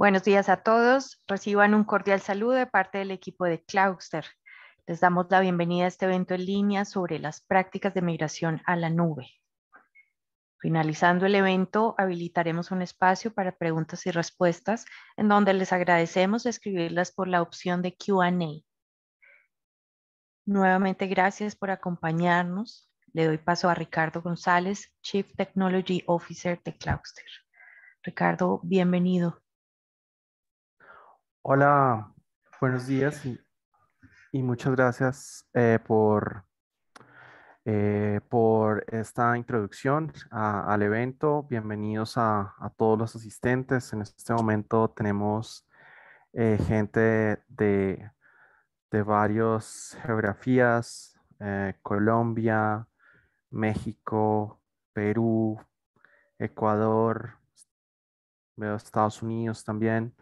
Buenos días a todos. Reciban un cordial saludo de parte del equipo de Clouster. Les damos la bienvenida a este evento en línea sobre las prácticas de migración a la nube. Finalizando el evento, habilitaremos un espacio para preguntas y respuestas en donde les agradecemos escribirlas por la opción de Q&A. Nuevamente, gracias por acompañarnos. Le doy paso a Ricardo González, Chief Technology Officer de Clouster. Ricardo, bienvenido. Hola, buenos días y, muchas gracias eh, por, eh, por esta introducción al evento. Bienvenidos a, todos los asistentes. En este momento tenemos eh, gente de, de varias geografías, Colombia, México, Perú, Ecuador, veo Estados Unidos también.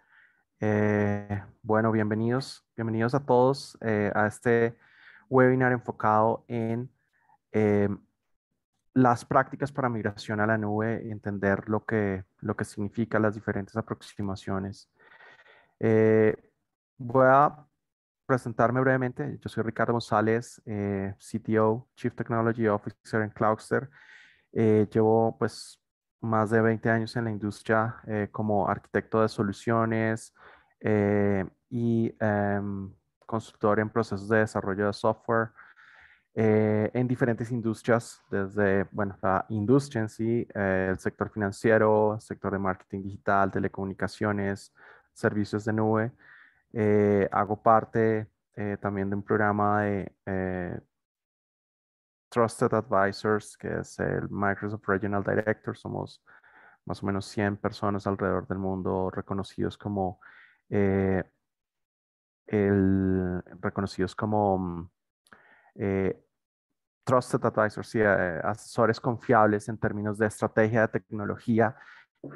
Eh, bueno, bienvenidos, bienvenidos a todos eh, a este webinar enfocado en eh, las prácticas para migración a la nube y entender lo que, lo que significa las diferentes aproximaciones. voy a presentarme brevemente. Yo soy Ricardo González, CTO, Chief Technology Officer en Cloudster. llevo pues más de 20 años en la industria eh, como arquitecto de soluciones eh, y em, consultor en procesos de desarrollo de software eh, en diferentes industrias, desde bueno, la industria en sí, el sector financiero, sector de marketing digital, telecomunicaciones, servicios de nube. hago parte también de un programa de Trusted Advisors, que es el Microsoft Regional Director. Somos más o menos 100 personas alrededor del mundo reconocidos como, eh, el, reconocidos como mm, eh, Trusted Advisors, eh, asesores confiables en términos de estrategia de tecnología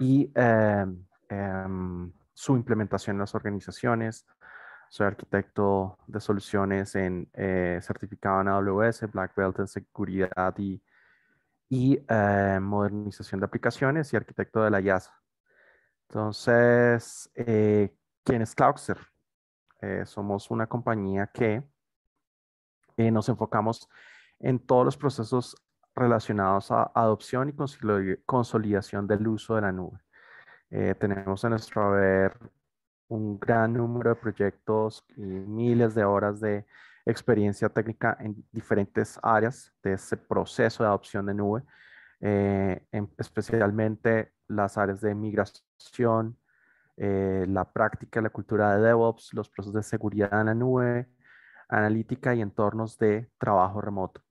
y em, su implementación en las organizaciones soy arquitecto de soluciones en eh, certificado en AWS, Black Belt en seguridad y, eh, modernización de aplicaciones y arquitecto de la IASA. Entonces, eh, ¿quién es Cloudser? somos una compañía que nos enfocamos en todos los procesos relacionados a adopción y consolidación del uso de la nube. tenemos en nuestro haber un gran número de proyectos y miles de horas de experiencia técnica en diferentes áreas de ese proceso de adopción de nube, eh, especialmente las áreas de migración, eh, la práctica, la cultura de DevOps, los procesos de seguridad en la nube, analítica y entornos de trabajo remoto.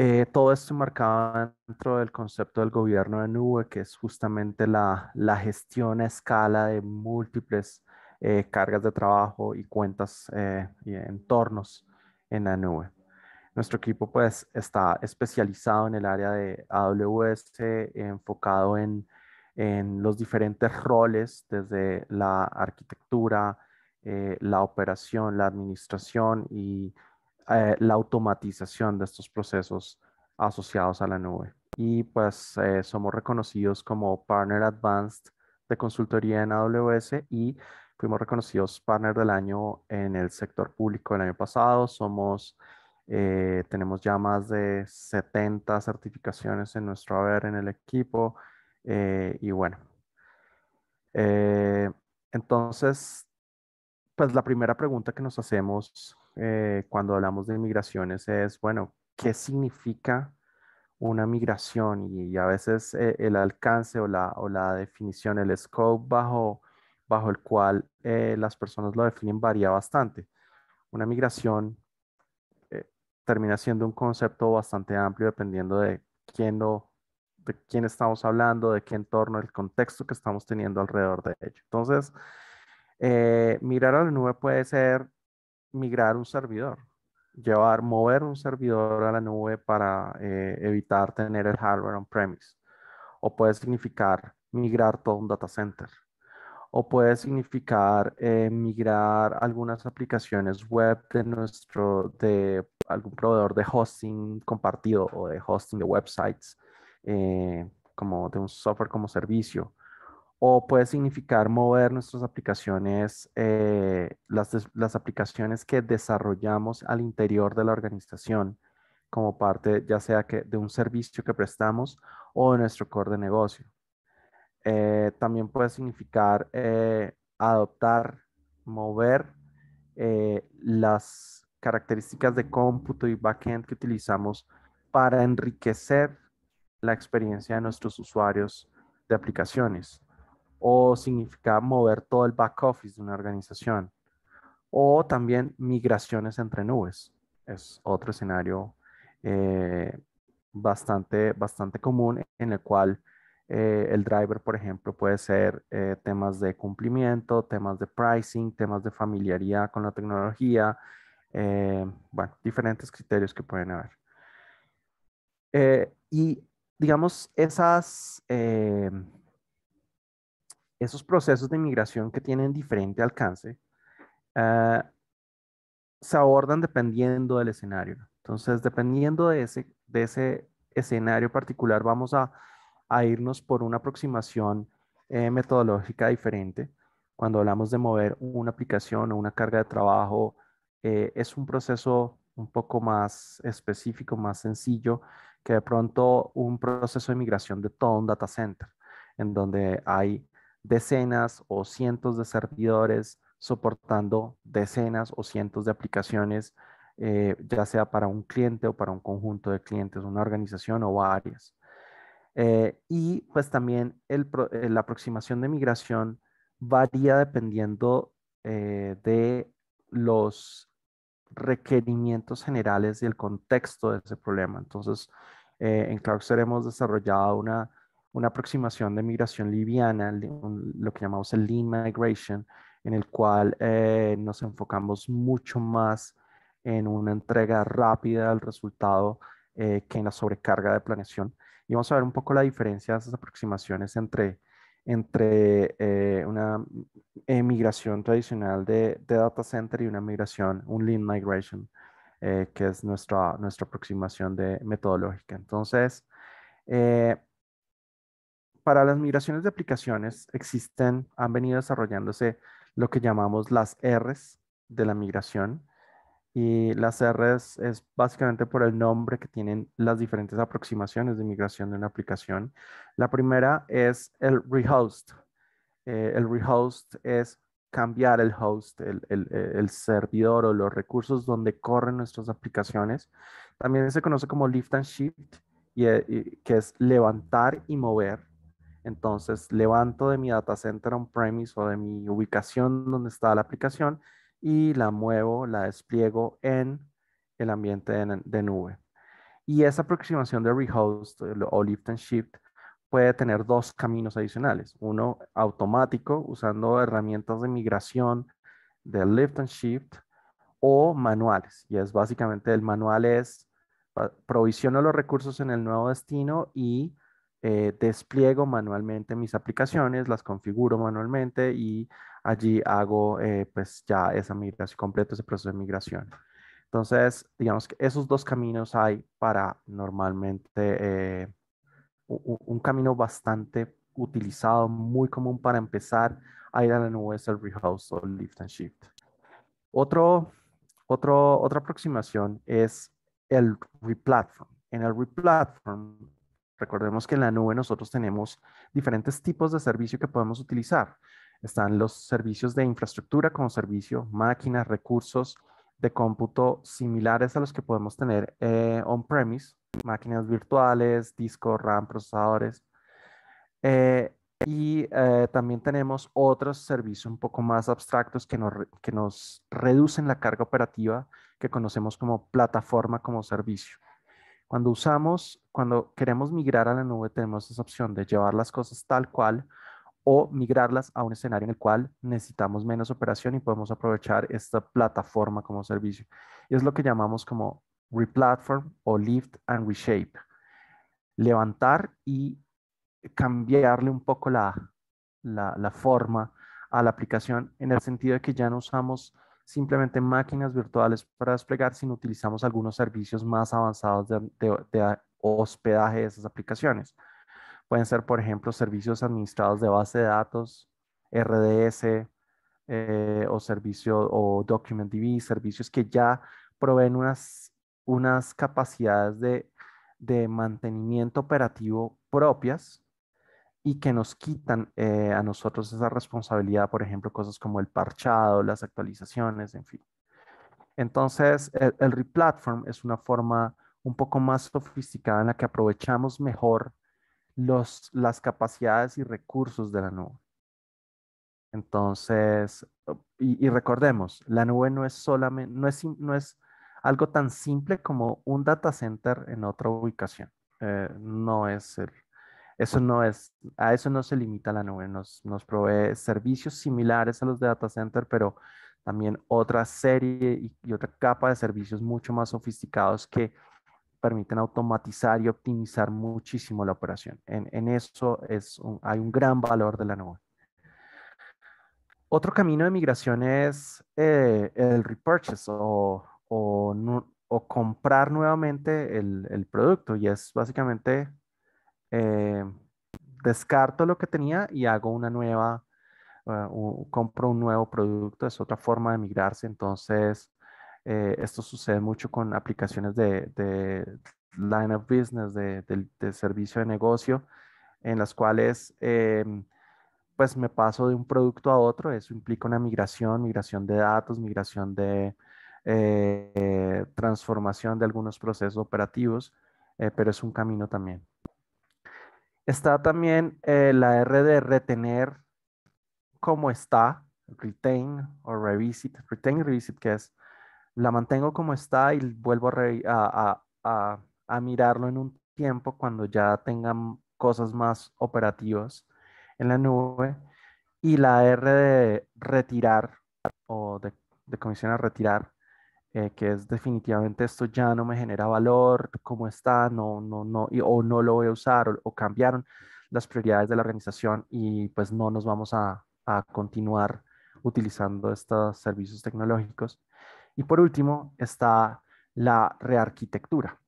Eh, todo esto marcado dentro del concepto del gobierno de nube, que es justamente la, la gestión a escala de múltiples eh, cargas de trabajo y cuentas eh, y entornos en la nube. Nuestro equipo pues está especializado en el área de AWS, enfocado en, en los diferentes roles desde la arquitectura, la operación, la administración y eh, la automatización de estos procesos asociados a la nube. Y pues eh, somos reconocidos como Partner Advanced de consultoría en AWS y fuimos reconocidos Partner del Año en el sector público el año pasado. Somos, eh, tenemos ya más de 70 certificaciones en nuestro haber en el equipo y bueno. entonces, pues la primera pregunta que nos hacemos eh, cuando hablamos de migraciones es, bueno, ¿qué significa una migración? Y, a veces eh, el alcance o la, o la, definición, el scope bajo, bajo el cual eh, las personas lo definen varía bastante. Una migración termina siendo un concepto bastante amplio dependiendo de quién lo de quién estamos hablando, de qué entorno, el contexto que estamos teniendo alrededor de ello. Entonces, mirar a la nube puede ser migrar un servidor, llevar, mover un servidor a la nube para eh, evitar tener el hardware on-premise. O puede significar migrar todo un data center. O puede significar eh, migrar algunas aplicaciones web de nuestro, de algún proveedor de hosting compartido o de hosting de websites, eh, como de un software como servicio o puede significar mover nuestras aplicaciones, eh, las, aplicaciones que desarrollamos al interior de la organización como parte ya sea que de un servicio que prestamos o de nuestro core de negocio. Eh, también puede significar eh, adoptar, mover las características de cómputo y backend que utilizamos para enriquecer la experiencia de nuestros usuarios de aplicaciones o significa mover todo el back office de una organización. O también migraciones entre nubes. Es otro escenario eh, bastante, bastante común en el cual eh, el driver, por ejemplo, puede ser eh, temas de cumplimiento, temas de pricing, temas de familiaridad con la tecnología, bueno, diferentes criterios que pueden haber. y digamos, esas esos procesos de migración que tienen diferente alcance ah, se abordan dependiendo del escenario. Entonces, dependiendo de ese, de ese escenario particular, vamos a, a irnos por una aproximación eh, metodológica diferente. Cuando hablamos de mover una aplicación o una carga de trabajo, eh, es un proceso un poco más específico, más sencillo, que de pronto un proceso de migración de todo un data center, en donde hay decenas o cientos de servidores soportando decenas o cientos de aplicaciones, eh, ya sea para un cliente o para un conjunto de clientes, una organización o varias. Eh, y pues también eh, la aproximación de migración varía dependiendo de los requerimientos generales y el contexto de ese problema. Entonces, en Clarkster hemos desarrollado una una aproximación de migración liviana, lo que llamamos el lean migration, en el cual eh, nos enfocamos mucho más en una entrega rápida del resultado eh, que en la sobrecarga de planeación. Y vamos a ver un poco la diferencia de esas aproximaciones entre, entre eh, una migración tradicional de, data center y una migración, un lean migration, que es nuestra, nuestra aproximación de metodológica. Entonces, eh, para las migraciones de aplicaciones existen, han venido desarrollándose lo que llamamos las Rs de la migración. Y las Rs es básicamente por el nombre que tienen las diferentes aproximaciones de migración de una aplicación. La primera es el rehost. Eh, el rehost es cambiar el host, el, servidor o los recursos donde corren nuestras aplicaciones. También se conoce como lift and shift, y, eh, que es levantar y mover. Entonces levanto de mi data center on-premise o de mi ubicación donde está la aplicación y la muevo, la despliego en el ambiente de, nube. Y esa aproximación de rehost o lift and shift puede tener dos caminos adicionales. Uno automático usando herramientas de migración de lift and shift o manuales. Y es básicamente el manual es ah, provisiono los recursos en el nuevo destino y eh, despliego manualmente mis aplicaciones, las configuro manualmente y allí hago eh, pues ya esa migración, completo ese proceso de migración. Entonces, digamos que esos dos caminos hay para normalmente eh, un, camino bastante utilizado, muy común para empezar a ir a la nube es el Rehouse o lift and shift. Otro, otro, otra aproximación es el replatform. En el replatform Recordemos que en la nube nosotros tenemos diferentes tipos de servicio que podemos utilizar. Están los servicios de infraestructura como servicio, máquinas, recursos de cómputo similares a los que podemos tener eh, on-premise, máquinas virtuales, disco, RAM, procesadores. Eh, y eh, también tenemos otros servicios un poco más abstractos que nos, que nos reducen la carga operativa que conocemos como plataforma como servicio. Cuando usamos, cuando queremos migrar a la nube, tenemos esa opción de llevar las cosas tal cual o migrarlas a un escenario en el cual necesitamos menos operación y podemos aprovechar esta plataforma como servicio. es lo que llamamos como replatform o lift and reshape. Levantar y cambiarle un poco la, la forma a la aplicación en el sentido de que ya no usamos simplemente máquinas virtuales para desplegar, si no utilizamos algunos servicios más avanzados de, hospedaje de esas aplicaciones. Pueden ser, por ejemplo, servicios administrados de base de datos, RDS eh, o servicio o DocumentDB, servicios que ya proveen unas, capacidades de mantenimiento operativo propias y que nos quitan eh, a nosotros esa responsabilidad, por ejemplo, cosas como el parchado, las actualizaciones, en fin. Entonces, e-, el, replatform es una forma un poco más sofisticada en la que aprovechamos mejor las capacidades y recursos de la nube. Entonces, y, recordemos, la nube no es solamente, no es, no es algo tan simple como un data center en otra ubicación. Eh, no es el, eso no es, a eso no se limita la nube, nos, nos provee servicios similares a los de data center, pero también otra serie y, otra capa de servicios mucho más sofisticados que permiten automatizar y optimizar muchísimo la operación. En, eso es hay un gran valor de la nube. Otro camino de migración es eh, el repurchase o, comprar nuevamente el, el, producto y es básicamente eh, descarto lo que tenía y hago una nueva, eh, compro un nuevo producto, es otra forma de migrarse. Entonces, eh, esto sucede mucho con aplicaciones de, line of business, de, servicio de negocio, en las cuales pues me paso de un producto a otro. Eso implica una migración, migración de datos, migración de transformación de algunos procesos operativos, pero es un camino también. Está también eh, la R de retener como está, retain o revisit. Retain revisit, que es la mantengo como está y vuelvo a, mirarlo en un tiempo cuando ya tengan cosas más operativas en la nube. Y la R de retirar o de comisión a retirar, eh, que es definitivamente esto ya no me genera valor, como está, no, no, no, o no lo voy a usar, o, cambiaron las prioridades de la organización y pues no nos vamos a, continuar utilizando estos servicios tecnológicos. Y por último está la rearquitectura.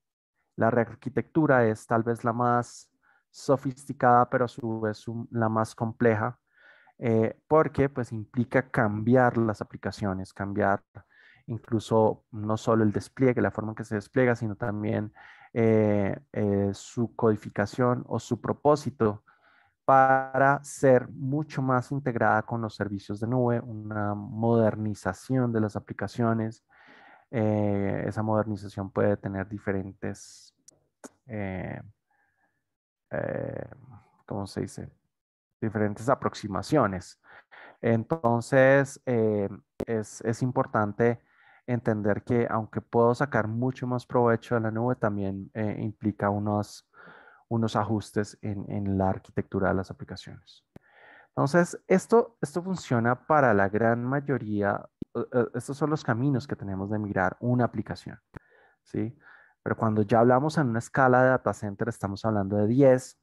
La rearquitectura es tal vez la más sofisticada, pero a su vez la más compleja, eh, porque pues implica cambiar las aplicaciones, cambiar incluso no solo el despliegue, la forma en que se despliega, sino también eh, eh, su codificación o su propósito para ser mucho más integrada con los servicios de nube, una modernización de las aplicaciones. Eh, esa modernización puede tener diferentes, ¿cómo se dice? Diferentes aproximaciones. Entonces, es, es importante entender que aunque puedo sacar mucho más provecho de la nube, también eh, implica unos, unos ajustes en, en, la arquitectura de las aplicaciones. Entonces, esto, esto funciona para la gran mayoría, eh, eh, estos son los caminos que tenemos de migrar una aplicación, ¿sí? Pero cuando ya hablamos en una escala de data center, estamos hablando de 10,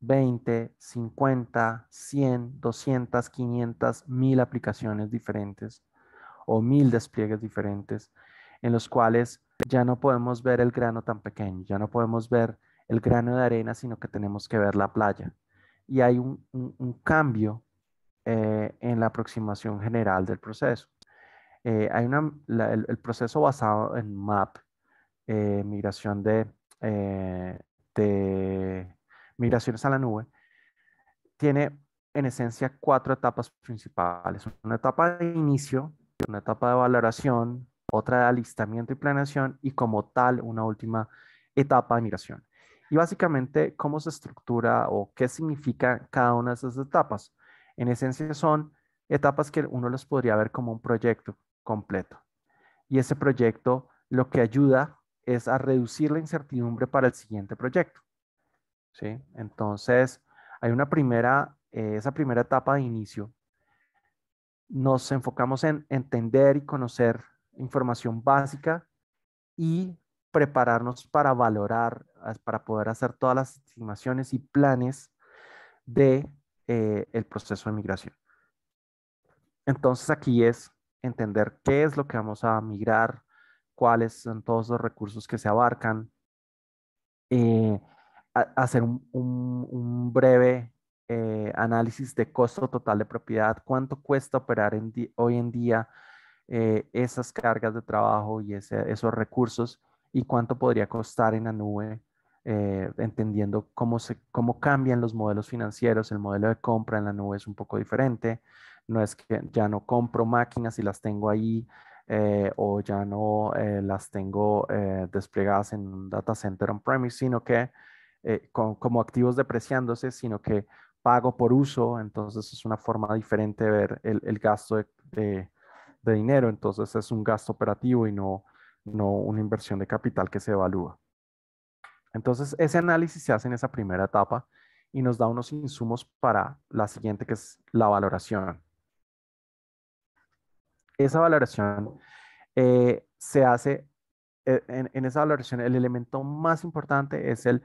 20, 50, 100, 200, 500, 1000 aplicaciones diferentes o mil despliegues diferentes en los cuales ya no podemos ver el grano tan pequeño, ya no podemos ver el grano de arena, sino que tenemos que ver la playa. Y hay un, cambio eh, en la aproximación general del proceso. Eh, hay una, el, proceso basado en MAP, eh, migración de, de migraciones a la nube, tiene en esencia cuatro etapas principales. Una etapa de inicio, una etapa de valoración, otra de alistamiento y planeación y como tal una última etapa de migración. Y básicamente cómo se estructura o qué significa cada una de esas etapas. En esencia son etapas que uno las podría ver como un proyecto completo. Y ese proyecto lo que ayuda es a reducir la incertidumbre para el siguiente proyecto. ¿Sí? Entonces, hay una primera, eh, esa primera etapa de inicio nos enfocamos en entender y conocer información básica y prepararnos para valorar, para poder hacer todas las estimaciones y planes de eh, el proceso de migración. Entonces aquí es entender qué es lo que vamos a migrar, cuáles son todos los recursos que se abarcan, eh, hacer un breve eh, análisis de costo total de propiedad, cuánto cuesta operar hoy en día eh, esas cargas de trabajo y esos recursos y cuánto podría costar en la nube, eh, entendiendo cómo, se, cómo cambian los modelos financieros, el modelo de compra en la nube es un poco diferente, no es que ya no compro máquinas y las tengo ahí o ya no las tengo desplegadas en un data center on-premise, sino que como activos depreciándose, sino que pago por uso, entonces es una forma diferente de ver el, gasto de, dinero, entonces es un gasto operativo y no, no una inversión de capital que se evalúa. Entonces ese análisis se hace en esa primera etapa y nos da unos insumos para la siguiente que es la valoración. Esa valoración eh, se hace, eh, en esa valoración el elemento más importante es el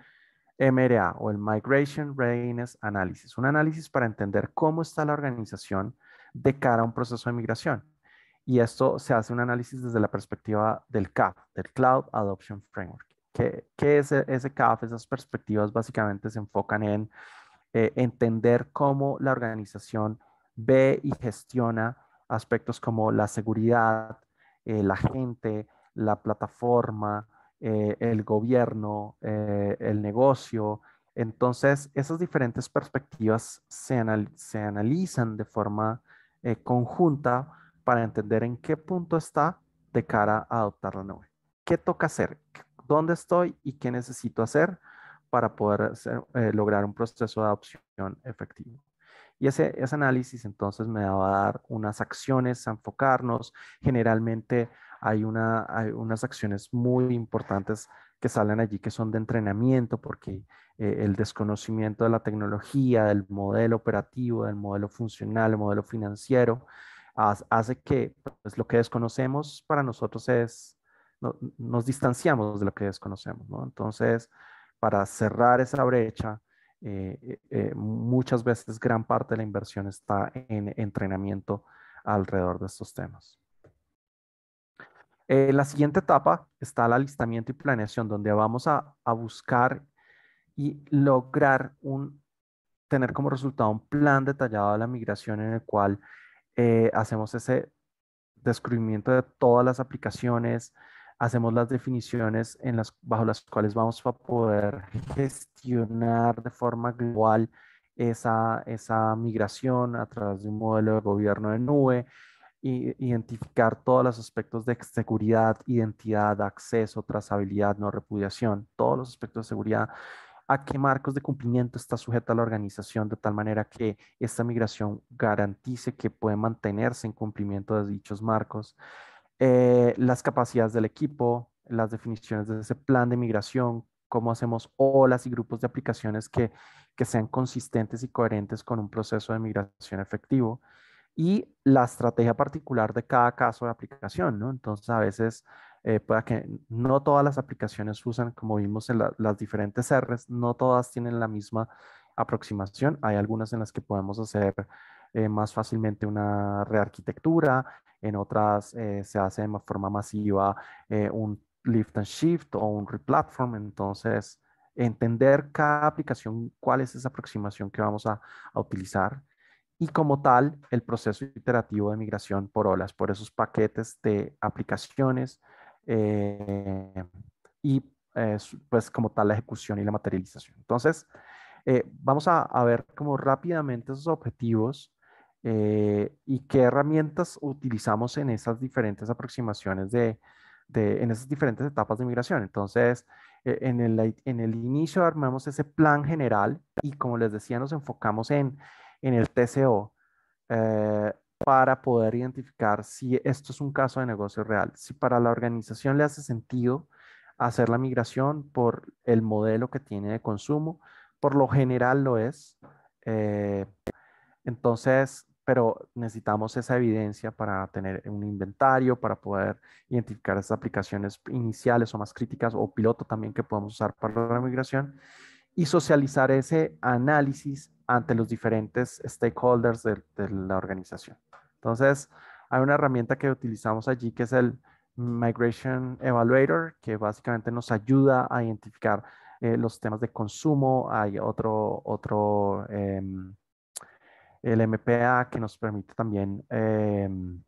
MRA o el Migration Readiness Analysis, un análisis para entender cómo está la organización de cara a un proceso de migración. Y esto se hace un análisis desde la perspectiva del CAF, del Cloud Adoption Framework. ¿Qué, es ese CAF? Esas perspectivas básicamente se enfocan en eh, entender cómo la organización ve y gestiona aspectos como la seguridad, eh, la gente, la plataforma, eh, el gobierno, eh, el negocio. Entonces, esas diferentes perspectivas se, se analizan de forma eh, conjunta para entender en qué punto está de cara a adoptar la nube. ¿Qué toca hacer? ¿Dónde estoy y qué necesito hacer para poder lograr un proceso de adopción efectivo? Y ese, ese, análisis entonces me va a dar unas acciones a enfocarnos. Generalmente hay, una, unas acciones muy importantes que salen allí que son de entrenamiento, porque eh, el desconocimiento de la tecnología, del modelo operativo, del modelo funcional, el modelo financiero, hace que pues, lo que desconocemos para nosotros es, nos distanciamos de lo que desconocemos, Entonces, para cerrar esa brecha, eh, eh, muchas veces gran parte de la inversión está en entrenamiento alrededor de estos temas la siguiente etapa está el alistamiento y planeación, donde vamos a, buscar y lograr tener como resultado un plan detallado de la migración en el cual eh, hacemos ese descubrimiento de todas las aplicaciones, hacemos las definiciones bajo las cuales vamos a poder gestionar de forma global esa, esa migración a través de un modelo de gobierno de nube, identificar todos los aspectos de seguridad, identidad, acceso, trazabilidad, no repudiación, todos los aspectos de seguridad, a qué marcos de cumplimiento está sujeta la organización de tal manera que esta migración garantice que puede mantenerse en cumplimiento de dichos marcos, eh, las capacidades del equipo, las definiciones de ese plan de migración, cómo hacemos olas y grupos de aplicaciones que sean consistentes y coherentes con un proceso de migración efectivo y la estrategia particular de cada caso de aplicación, ¿no? Entonces, a veces, eh, que no todas las aplicaciones usan, como vimos en las diferentes Rs, no todas tienen la misma aproximación. Hay algunas en las que podemos hacer eh, más fácilmente una rearquitectura, en otras eh, se hace de forma masiva eh, un lift and shift o un replatform, entonces entender cada aplicación, cuál es esa aproximación que vamos a utilizar y como tal el proceso iterativo de migración por olas, por esos paquetes de aplicaciones eh, y eh, pues como tal la ejecución y la materialización. Entonces, eh, vamos a, ver como rápidamente esos objetivos y qué herramientas utilizamos en esas diferentes aproximaciones de, en esas diferentes etapas de migración. Entonces, en el, en el inicio armamos ese plan general y como les decía, nos enfocamos en en el TCO eh, para poder identificar si esto es un caso de negocio real, si para la organización le hace sentido hacer la migración por el modelo que tiene de consumo, por lo general lo es. Eh, entonces, pero necesitamos esa evidencia para tener un inventario, para poder identificar esas aplicaciones iniciales o más críticas o piloto también que podemos usar para la migración y socializar ese análisis ante los diferentes stakeholders de, la organización. Entonces, hay una herramienta que utilizamos allí que es el Migration Evaluator, que básicamente nos ayuda a identificar eh, los temas de consumo. Hay otro, otro em, el MPA que nos permite también em,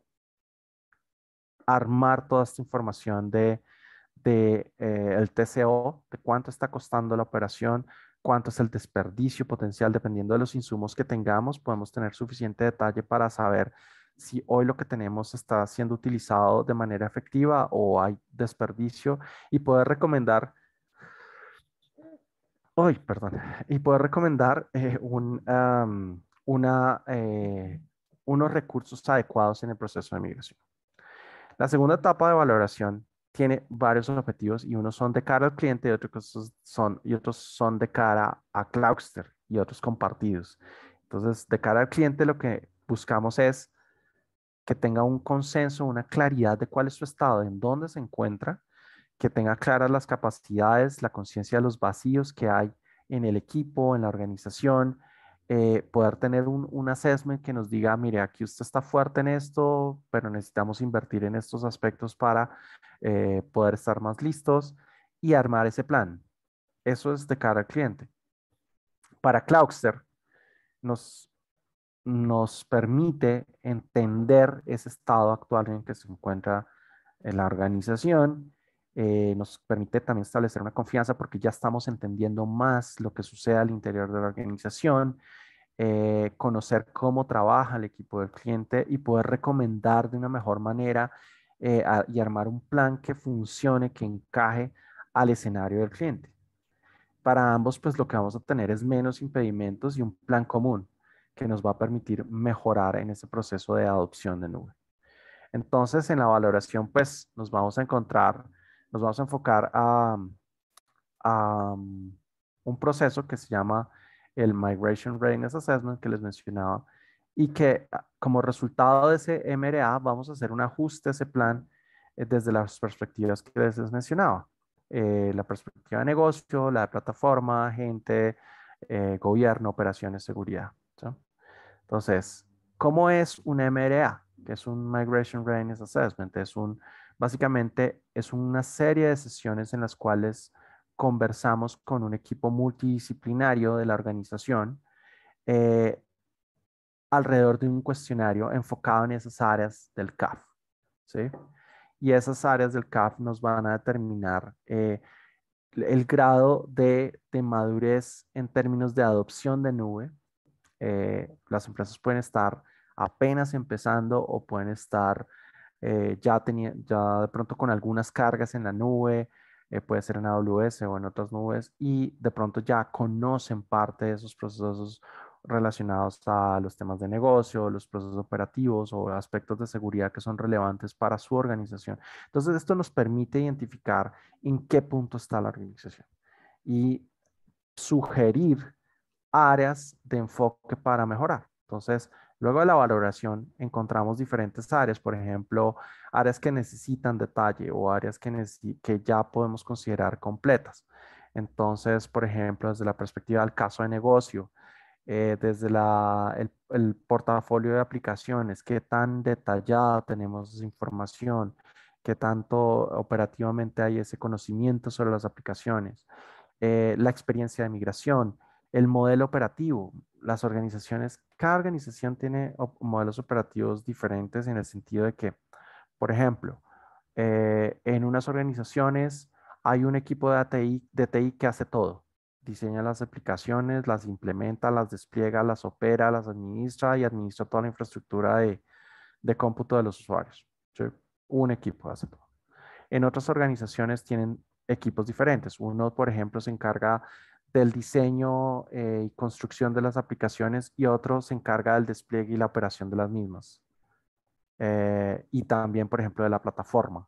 armar toda esta información de, de eh, el TCO, de cuánto está costando la operación, cuánto es el desperdicio potencial, dependiendo de los insumos que tengamos, podemos tener suficiente detalle para saber si hoy lo que tenemos está siendo utilizado de manera efectiva o hay desperdicio y poder recomendar, hoy, perdón, y poder recomendar eh, una, eh, unos recursos adecuados en el proceso de migración. La segunda etapa de valoración tiene varios objetivos y unos son de cara al cliente y otros son, y otros son de cara a Cloudster y otros compartidos. Entonces, de cara al cliente lo que buscamos es que tenga un consenso, una claridad de cuál es su estado, en dónde se encuentra, que tenga claras las capacidades, la conciencia de los vacíos que hay en el equipo, en la organización, eh, poder tener un, assessment que nos diga, mire, aquí usted está fuerte en esto, pero necesitamos invertir en estos aspectos para eh, poder estar más listos y armar ese plan. Eso es de cara al cliente. Para Cloudster, nos, permite entender ese estado actual en que se encuentra eh, la organización eh, nos permite también establecer una confianza porque ya estamos entendiendo más lo que sucede al interior de la organización, eh, conocer cómo trabaja el equipo del cliente y poder recomendar de una mejor manera eh, y armar un plan que funcione, que encaje al escenario del cliente. Para ambos, pues lo que vamos a tener es menos impedimentos y un plan común que nos va a permitir mejorar en ese proceso de adopción de nube. Entonces, en la valoración, pues nos vamos a encontrar nos vamos a enfocar a, um, un proceso que se llama el Migration Readiness Assessment que les mencionaba y que ah, como resultado de ese MRA vamos a hacer un ajuste a ese plan eh, desde las perspectivas que les mencionaba. Eh, la perspectiva de negocio, la de plataforma, gente, eh, gobierno, operaciones, seguridad. Entonces, ¿cómo es un MRA? Que es un Migration Readiness Assessment. Es un Básicamente es una serie de sesiones en las cuales conversamos con un equipo multidisciplinario de la organización eh, alrededor de un cuestionario enfocado en esas áreas del CAF. Y esas áreas del CAF nos van a determinar eh, el grado de, madurez en términos de adopción de nube. Eh, las empresas pueden estar apenas empezando o pueden estar eh, ya, tenía, ya de pronto con algunas cargas en la nube, eh, puede ser en AWS o en otras nubes, y de pronto ya conocen parte de esos procesos relacionados a los temas de negocio, los procesos operativos o aspectos de seguridad que son relevantes para su organización. Entonces, esto nos permite identificar en qué punto está la organización y sugerir áreas de enfoque para mejorar. Entonces, Luego de la valoración encontramos diferentes áreas, por ejemplo, áreas que necesitan detalle o áreas que, que ya podemos considerar completas. Entonces, por ejemplo, desde la perspectiva del caso de negocio, eh, desde el, portafolio de aplicaciones, qué tan detallada tenemos esa información, qué tanto operativamente hay ese conocimiento sobre las aplicaciones, eh, la experiencia de migración, el modelo operativo, las organizaciones cada organización tiene modelos operativos diferentes en el sentido de que, por ejemplo, eh, en unas organizaciones hay un equipo de TI, que hace todo. Diseña las aplicaciones, las implementa, las despliega, las opera, las administra y administra toda la infraestructura de, de cómputo de los usuarios. Un equipo hace todo. En otras organizaciones tienen equipos diferentes. Uno, por ejemplo, se encarga del diseño eh, y construcción de las aplicaciones y otro se encarga del despliegue y la operación de las mismas. Eh, y también, por ejemplo, de la plataforma.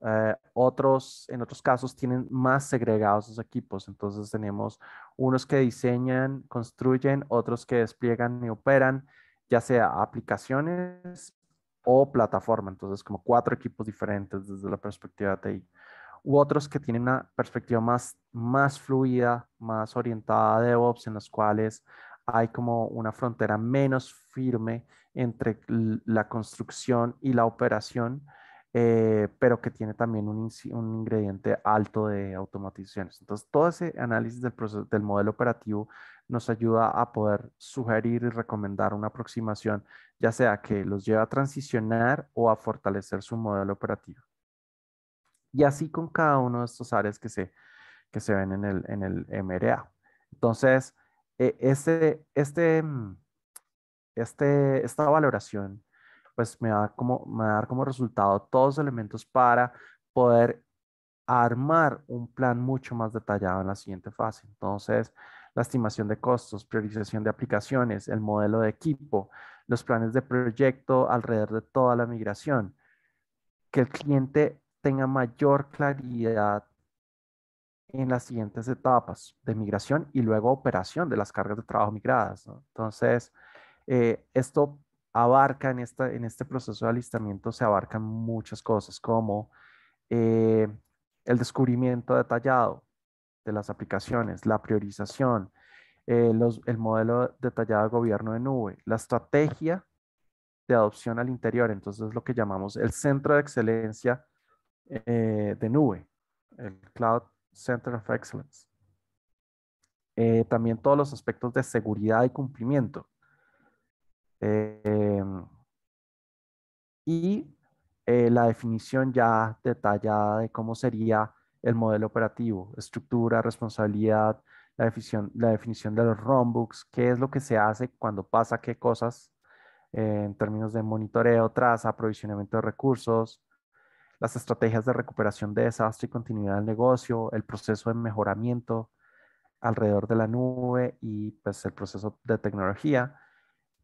Eh, otros, en otros casos, tienen más segregados los equipos. Entonces tenemos unos que diseñan, construyen, otros que despliegan y operan, ya sea aplicaciones o plataforma. Entonces, como cuatro equipos diferentes desde la perspectiva de TI u otros que tienen una perspectiva más, más fluida, más orientada a DevOps, en los cuales hay como una frontera menos firme entre la construcción y la operación, eh, pero que tiene también un, ingrediente alto de automatizaciones. Entonces, todo ese análisis del, del modelo operativo nos ayuda a poder sugerir y recomendar una aproximación, ya sea que los lleve a transicionar o a fortalecer su modelo operativo. Y así con cada uno de estos áreas que se, se ven en el, en MRA. Entonces, e, este, mm, este, esta valoración pues me va, como, me va a dar como resultado todos los elementos para poder armar un plan mucho más detallado en la siguiente fase. Entonces, la estimación de costos, priorización de aplicaciones, el modelo de equipo, los planes de proyecto alrededor de toda la migración, que el cliente tenga mayor claridad en las siguientes etapas de migración y luego operación de las cargas de trabajo migradas. Entonces, eh, esto abarca en, esta, en este proceso de alistamiento, se abarcan muchas cosas como eh, el descubrimiento detallado de las aplicaciones, la priorización, eh, los, el modelo detallado de gobierno de nube, la estrategia de adopción al interior, entonces lo que llamamos el centro de excelencia eh, de nube, el Cloud Center of Excellence. Eh, también todos los aspectos de seguridad y cumplimiento. Em, y eh, la definición ya detallada de cómo sería el modelo operativo, estructura, responsabilidad, la definición, la definición de los runbooks, qué es lo que se hace cuando pasa qué cosas en términos de monitoreo, traza, aprovisionamiento de recursos, las estrategias de recuperación de desastre y continuidad del negocio, el proceso de mejoramiento alrededor de la nube y pues el proceso de tecnología.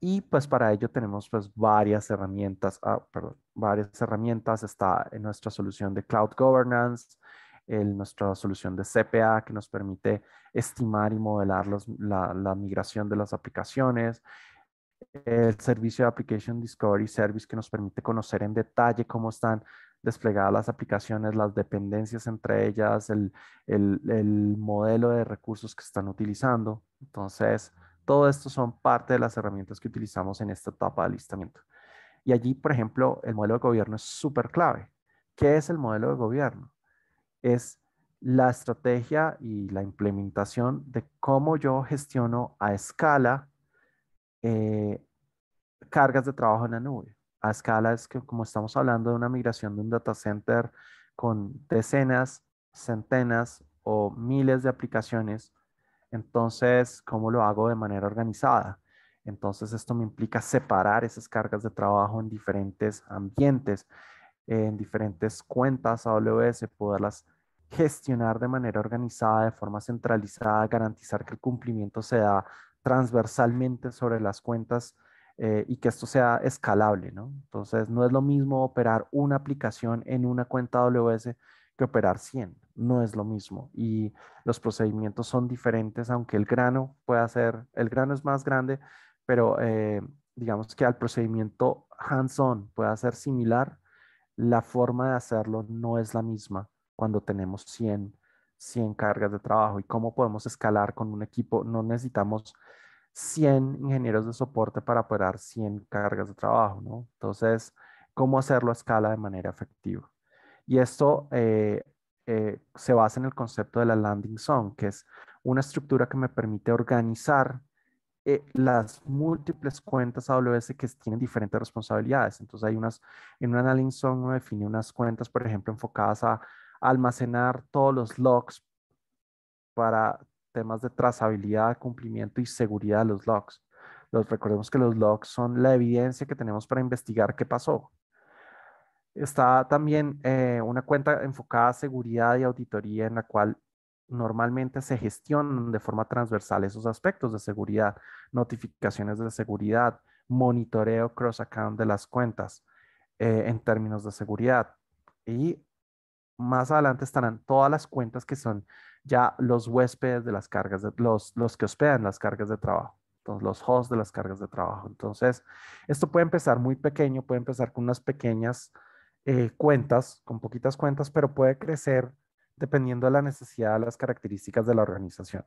Y pues para ello tenemos pues varias herramientas, ah, perdón, varias herramientas. Está en nuestra solución de Cloud Governance, en nuestra solución de CPA que nos permite estimar y modelar los, la, la migración de las aplicaciones el servicio de Application Discovery Service que nos permite conocer en detalle cómo están desplegadas las aplicaciones, las dependencias entre ellas, el, modelo de recursos que están utilizando. Entonces, todo esto son parte de las herramientas que utilizamos en esta etapa de alistamiento. Y allí, por ejemplo, el modelo de gobierno es súper clave. ¿Qué es el modelo de gobierno? Es la estrategia y la implementación de cómo yo gestiono a escala eh, cargas de trabajo en la nube a escala es que como estamos hablando de una migración de un data center con decenas, centenas o miles de aplicaciones, entonces, ¿cómo lo hago de manera organizada? Entonces, esto me implica separar esas cargas de trabajo en diferentes ambientes, en diferentes cuentas AWS, poderlas gestionar de manera organizada, de forma centralizada, garantizar que el cumplimiento se da transversalmente sobre las cuentas eh, y que esto sea escalable, ¿no? Entonces, no es lo mismo operar una aplicación en una cuenta AWS que operar 100, no es lo mismo y los procedimientos son diferentes, aunque el grano pueda ser, el grano es más grande, pero eh, digamos que al procedimiento hands-on pueda ser similar, la forma de hacerlo no es la misma cuando tenemos 100, 100 cargas de trabajo y cómo podemos escalar con un equipo, no necesitamos 100 ingenieros de soporte para operar 100 cargas de trabajo, ¿no? Entonces, ¿cómo hacerlo a escala de manera efectiva? Y esto eh, eh, se basa en el concepto de la landing zone, que es una estructura que me permite organizar eh, las múltiples cuentas AWS que tienen diferentes responsabilidades. Entonces, hay unas, en una landing zone uno define unas cuentas, por ejemplo, enfocadas a almacenar todos los logs para temas de trazabilidad, cumplimiento y seguridad de los logs. Los, recordemos que los logs son la evidencia que tenemos para investigar qué pasó. Está también eh, una cuenta enfocada a seguridad y auditoría en la cual normalmente se gestionan de forma transversal esos aspectos de seguridad, notificaciones de seguridad, monitoreo cross-account de las cuentas eh, en términos de seguridad. Y más adelante estarán todas las cuentas que son ya los huéspedes de las cargas, de, los, que hospedan las cargas de trabajo, los hosts de las cargas de trabajo. Entonces, esto puede empezar muy pequeño, puede empezar con unas pequeñas eh, cuentas, con poquitas cuentas, pero puede crecer dependiendo de la necesidad, de las características de la organización.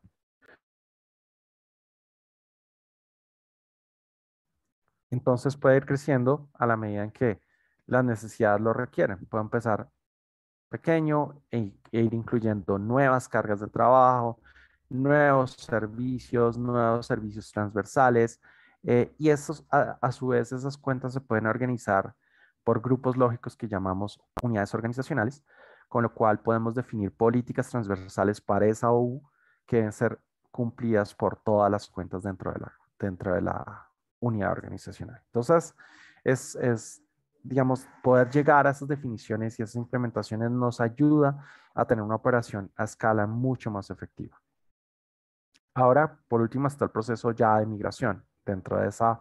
Entonces puede ir creciendo a la medida en que las necesidades lo requieren. Puede empezar pequeño e, e, ir incluyendo nuevas cargas de trabajo, nuevos servicios, nuevos servicios transversales. Eh, y esos a, su vez, esas cuentas se pueden organizar por grupos lógicos que llamamos unidades organizacionales, con lo cual podemos definir políticas transversales para esa OU que deben ser cumplidas por todas las cuentas dentro de la, dentro de la unidad organizacional. Entonces, es digamos, poder llegar a esas definiciones y esas implementaciones nos ayuda a tener una operación a escala mucho más efectiva. Ahora, por último, está el proceso ya de migración dentro de esa,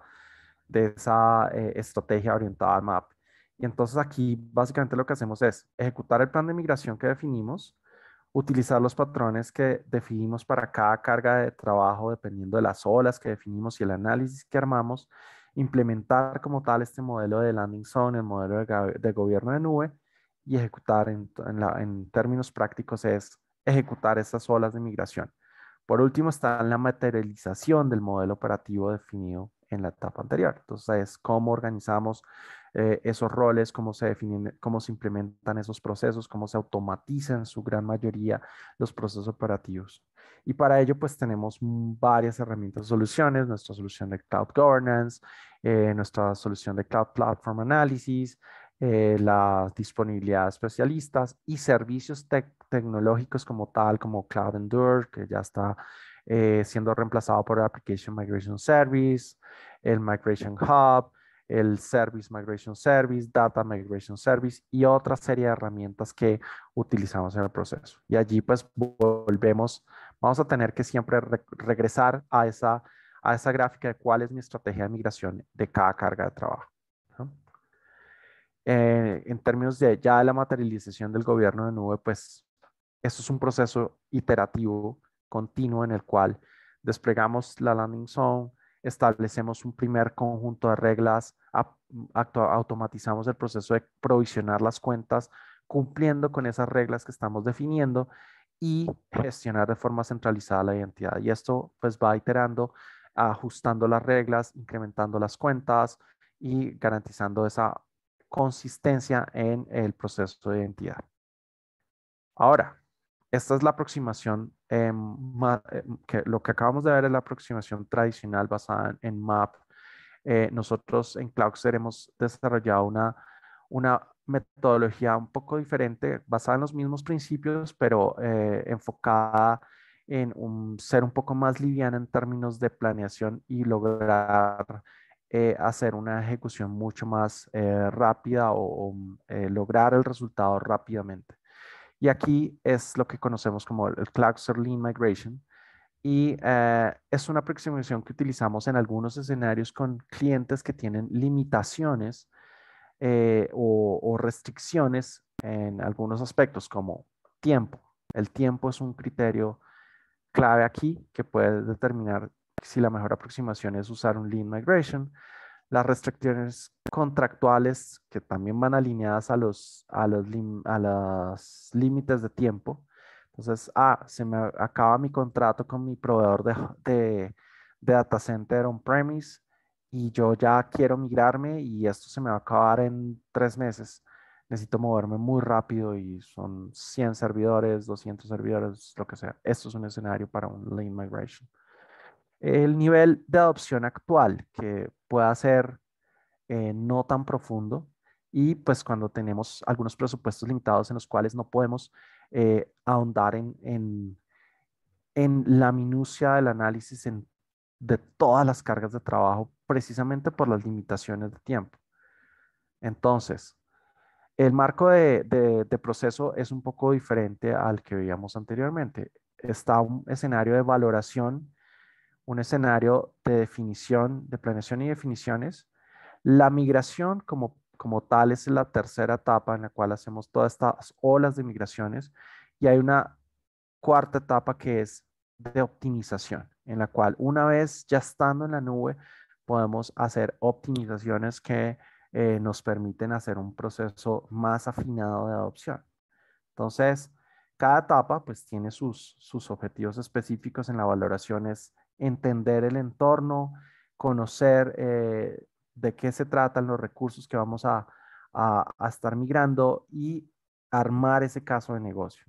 de esa eh, estrategia orientada al MAP. Y entonces aquí básicamente lo que hacemos es ejecutar el plan de migración que definimos, utilizar los patrones que definimos para cada carga de trabajo dependiendo de las olas que definimos y el análisis que armamos implementar como tal este modelo de landing zone, el modelo de, gobierno de nube y ejecutar en, términos prácticos es ejecutar esas olas de migración. Por último está la materialización del modelo operativo definido en la etapa anterior. Entonces, es cómo organizamos eh, esos roles, cómo se definen, cómo se implementan esos procesos, cómo se automatizan en su gran mayoría los procesos operativos. Y para ello, pues tenemos varias herramientas, soluciones, nuestra solución de Cloud Governance, eh, nuestra solución de Cloud Platform Analysis, eh, la disponibilidad de especialistas y servicios tecnológicos como tal, como Cloud Endure, que ya está siendo reemplazado por Application Migration Service, el Migration Hub, el Service Migration Service, Data Migration Service y otra serie de herramientas que utilizamos en el proceso. Y allí pues volvemos, vamos a tener que siempre regresar a esa, a esa gráfica de cuál es mi estrategia de migración de cada carga de trabajo. Eh, en términos de ya de la materialización del gobierno de nube, pues esto es un proceso iterativo, continuo, en el cual desplegamos la landing zone, establecemos un primer conjunto de reglas, mm, automatizamos el proceso de provisionar las cuentas cumpliendo con esas reglas que estamos definiendo y gestionar de forma centralizada la identidad. Y esto pues va iterando, ajustando las reglas, incrementando las cuentas y garantizando esa consistencia en el proceso de identidad. Ahora, esta es la aproximación, eh, eh, que lo que acabamos de ver es la aproximación tradicional basada en, MAP. Eh, nosotros en CloudSer hemos desarrollado una, metodología un poco diferente, basada en los mismos principios, pero enfocada en ser un poco más liviana en términos de planeación y lograr hacer una ejecución mucho más rápida o lograr el resultado rápidamente. Y aquí es lo que conocemos como el Cluster Lean Migration. Y eh, es una aproximación que utilizamos en algunos escenarios con clientes que tienen limitaciones eh, o restricciones en algunos aspectos, como tiempo. El tiempo es un criterio clave aquí que puede determinar si la mejor aproximación es usar un Lean Migration las restricciones contractuales que también van alineadas a los, a los, a los límites de tiempo. Entonces, ah, se me acaba mi contrato con mi proveedor de, de, data center on-premise y yo ya quiero migrarme y esto se me va a acabar en tres meses. Necesito moverme muy rápido y son 100 servidores, 200 servidores, lo que sea. Esto es un escenario para un lane Migration. El nivel de adopción actual, que pueda ser eh, no tan profundo y pues cuando tenemos algunos presupuestos limitados en los cuales no podemos eh, ahondar en, la minucia del análisis de todas las cargas de trabajo precisamente por las limitaciones de tiempo. Entonces, el marco de, de, de proceso es un poco diferente al que veíamos anteriormente. Está un escenario de valoración un escenario de definición, de planeación y definiciones. La migración como, como tal es la tercera etapa en la cual hacemos todas estas olas de migraciones y hay una cuarta etapa que es de optimización, en la cual una vez ya estando en la nube podemos hacer optimizaciones que eh, nos permiten hacer un proceso más afinado de adopción. Entonces, cada etapa pues tiene sus, sus objetivos específicos en la valoración es entender el entorno, conocer eh, de qué se tratan los recursos que vamos a, estar migrando y armar ese caso de negocio.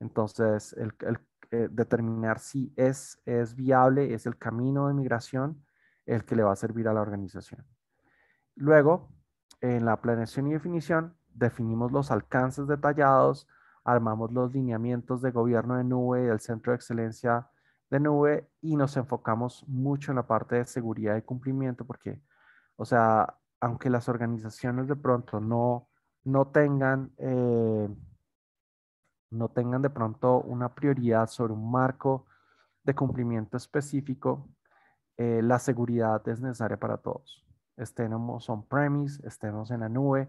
Entonces, el, eh, determinar si es, es viable, es el camino de migración el que le va a servir a la organización. Luego, en la planeación y definición, definimos los alcances detallados, armamos los lineamientos de gobierno de nube y del centro de excelencia de nube y nos enfocamos mucho en la parte de seguridad y cumplimiento porque, o sea, aunque las organizaciones de pronto no, no tengan... Eh, no tengan de pronto una prioridad sobre un marco de cumplimiento específico, eh, la seguridad es necesaria para todos. Estemos on-premise, estemos en la nube,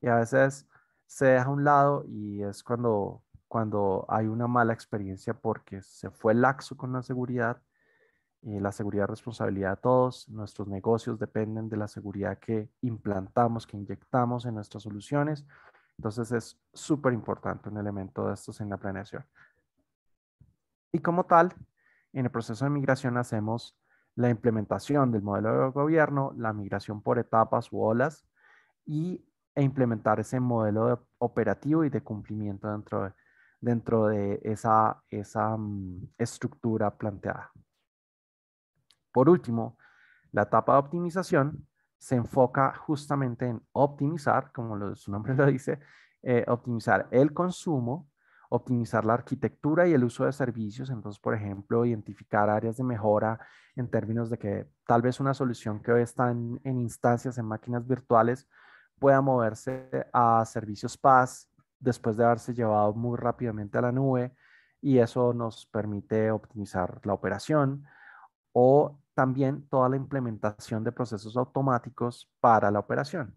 y a veces se deja a un lado y es cuando cuando hay una mala experiencia porque se fue laxo con la seguridad. Y la seguridad es responsabilidad de todos. Nuestros negocios dependen de la seguridad que implantamos, que inyectamos en nuestras soluciones. Entonces es súper importante un elemento de estos en la planeación. Y como tal, en el proceso de migración hacemos la implementación del modelo de gobierno, la migración por etapas u olas y, e implementar ese modelo operativo y de cumplimiento dentro de, dentro de esa, mm, estructura planteada. Por último, la etapa de optimización se enfoca justamente en optimizar, como su nombre lo dice, eh, optimizar el consumo, optimizar la arquitectura y el uso de servicios. Entonces, por ejemplo, identificar áreas de mejora en términos de que tal vez una solución que hoy está en, instancias, en máquinas virtuales, pueda moverse a servicios pas después de haberse llevado muy rápidamente a la nube y eso nos permite optimizar la operación o también toda la implementación de procesos automáticos para la operación.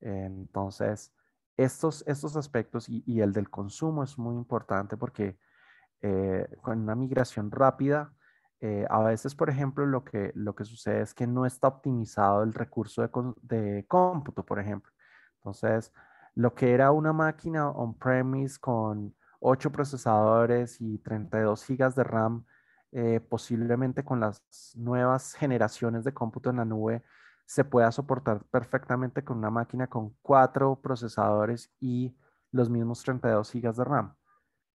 Entonces, estos, estos aspectos y, el del consumo es muy importante porque eh, con una migración rápida, eh, a veces, por ejemplo, lo que, lo que sucede es que no está optimizado el recurso de, de cómputo, por ejemplo. Entonces, lo que era una máquina on-premise con 8 procesadores y 32 GB de RAM, eh, posiblemente con las nuevas generaciones de cómputo en la nube, se pueda soportar perfectamente con una máquina con 4 procesadores y los mismos 32 gigas de RAM.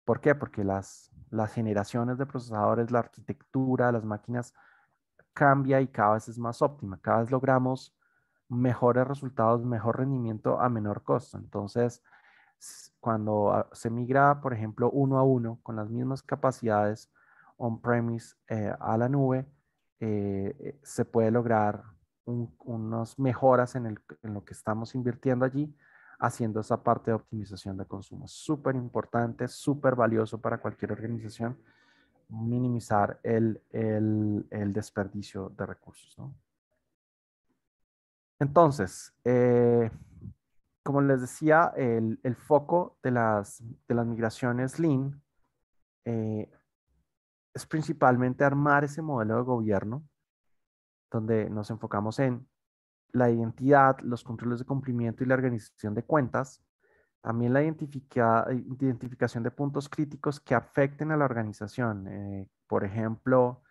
¿Por qué? Porque las, las generaciones de procesadores, la arquitectura, las máquinas cambia y cada vez es más óptima. Cada vez logramos mejores resultados, mejor rendimiento a menor costo. Entonces, cuando se migra, por ejemplo, uno a uno con las mismas capacidades on-premise eh, a la nube, eh, eh, se puede lograr unas mejoras en, lo que estamos invirtiendo allí, haciendo esa parte de optimización de consumo. Súper importante, súper valioso para cualquier organización minimizar el, el desperdicio de recursos. ¿no? Entonces, eh, como les decía, el, foco de las, migraciones Lean eh, es principalmente armar ese modelo de gobierno donde nos enfocamos en la identidad, los controles de cumplimiento y la organización de cuentas, también la identificación de puntos críticos que afecten a la organización. Eh, por ejemplo,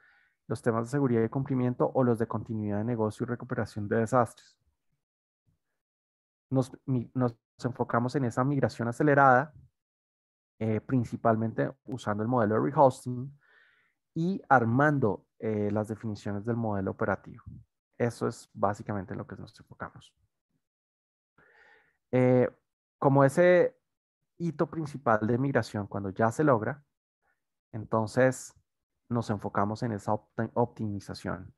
los temas de seguridad y cumplimiento o los de continuidad de negocio y recuperación de desastres. Nos, nos enfocamos en esa migración acelerada, eh, principalmente usando el modelo de rehosting y armando eh, las definiciones del modelo operativo. Eso es básicamente lo que nos enfocamos. Eh, como ese hito principal de migración, cuando ya se logra, entonces nos enfocamos en esa optimización.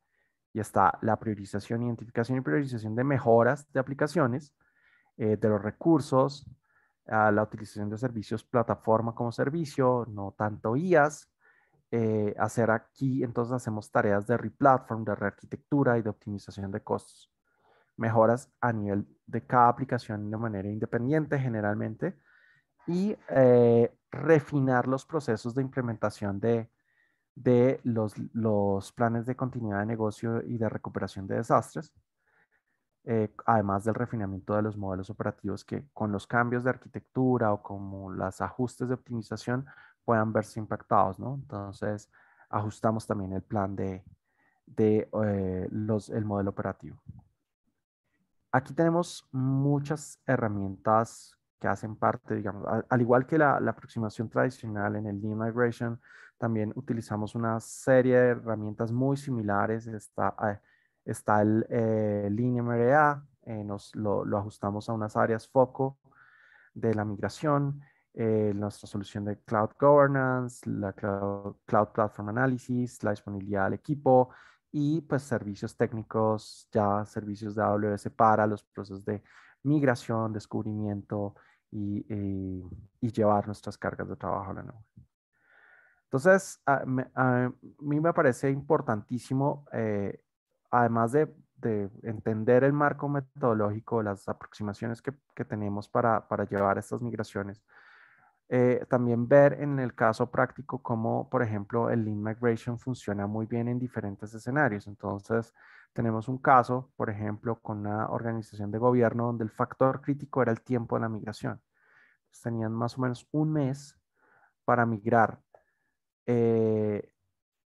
Y está la priorización, identificación y priorización de mejoras de aplicaciones, eh, de los recursos, a ah, la utilización de servicios plataforma como servicio, no tanto IAS. Eh, hacer aquí, entonces hacemos tareas de replatform, de rearquitectura y de optimización de costos. Mejoras a nivel de cada aplicación de manera independiente generalmente y eh, refinar los procesos de implementación de de los, los planes de continuidad de negocio y de recuperación de desastres, eh, además del refinamiento de los modelos operativos que con los cambios de arquitectura o como los ajustes de optimización puedan verse impactados, ¿no? Entonces, ajustamos también el plan de, de eh, los, el modelo operativo. Aquí tenemos muchas herramientas que hacen parte, digamos, al, igual que la, aproximación tradicional en el Lean Migration, también utilizamos una serie de herramientas muy similares. Está, eh, está el eh, MRA, eh, nos, lo, ajustamos a unas áreas foco de la migración, eh, nuestra solución de Cloud Governance, la Cloud, cloud Platform Analysis, la disponibilidad del equipo y pues servicios técnicos, ya servicios de AWS para los procesos de migración, descubrimiento, eh, y, llevar nuestras cargas de trabajo a la nube. Entonces, ah, ah, a, mí me parece importantísimo, eh, además de, entender el marco metodológico, las aproximaciones que, tenemos para, para llevar estas migraciones, eh, también ver en el caso práctico cómo, por ejemplo, el Lean Migration funciona muy bien en diferentes escenarios. Entonces, tenemos un caso, por ejemplo, con una organización de gobierno donde el factor crítico era el tiempo de la migración. tenían más o menos un mes para migrar eh,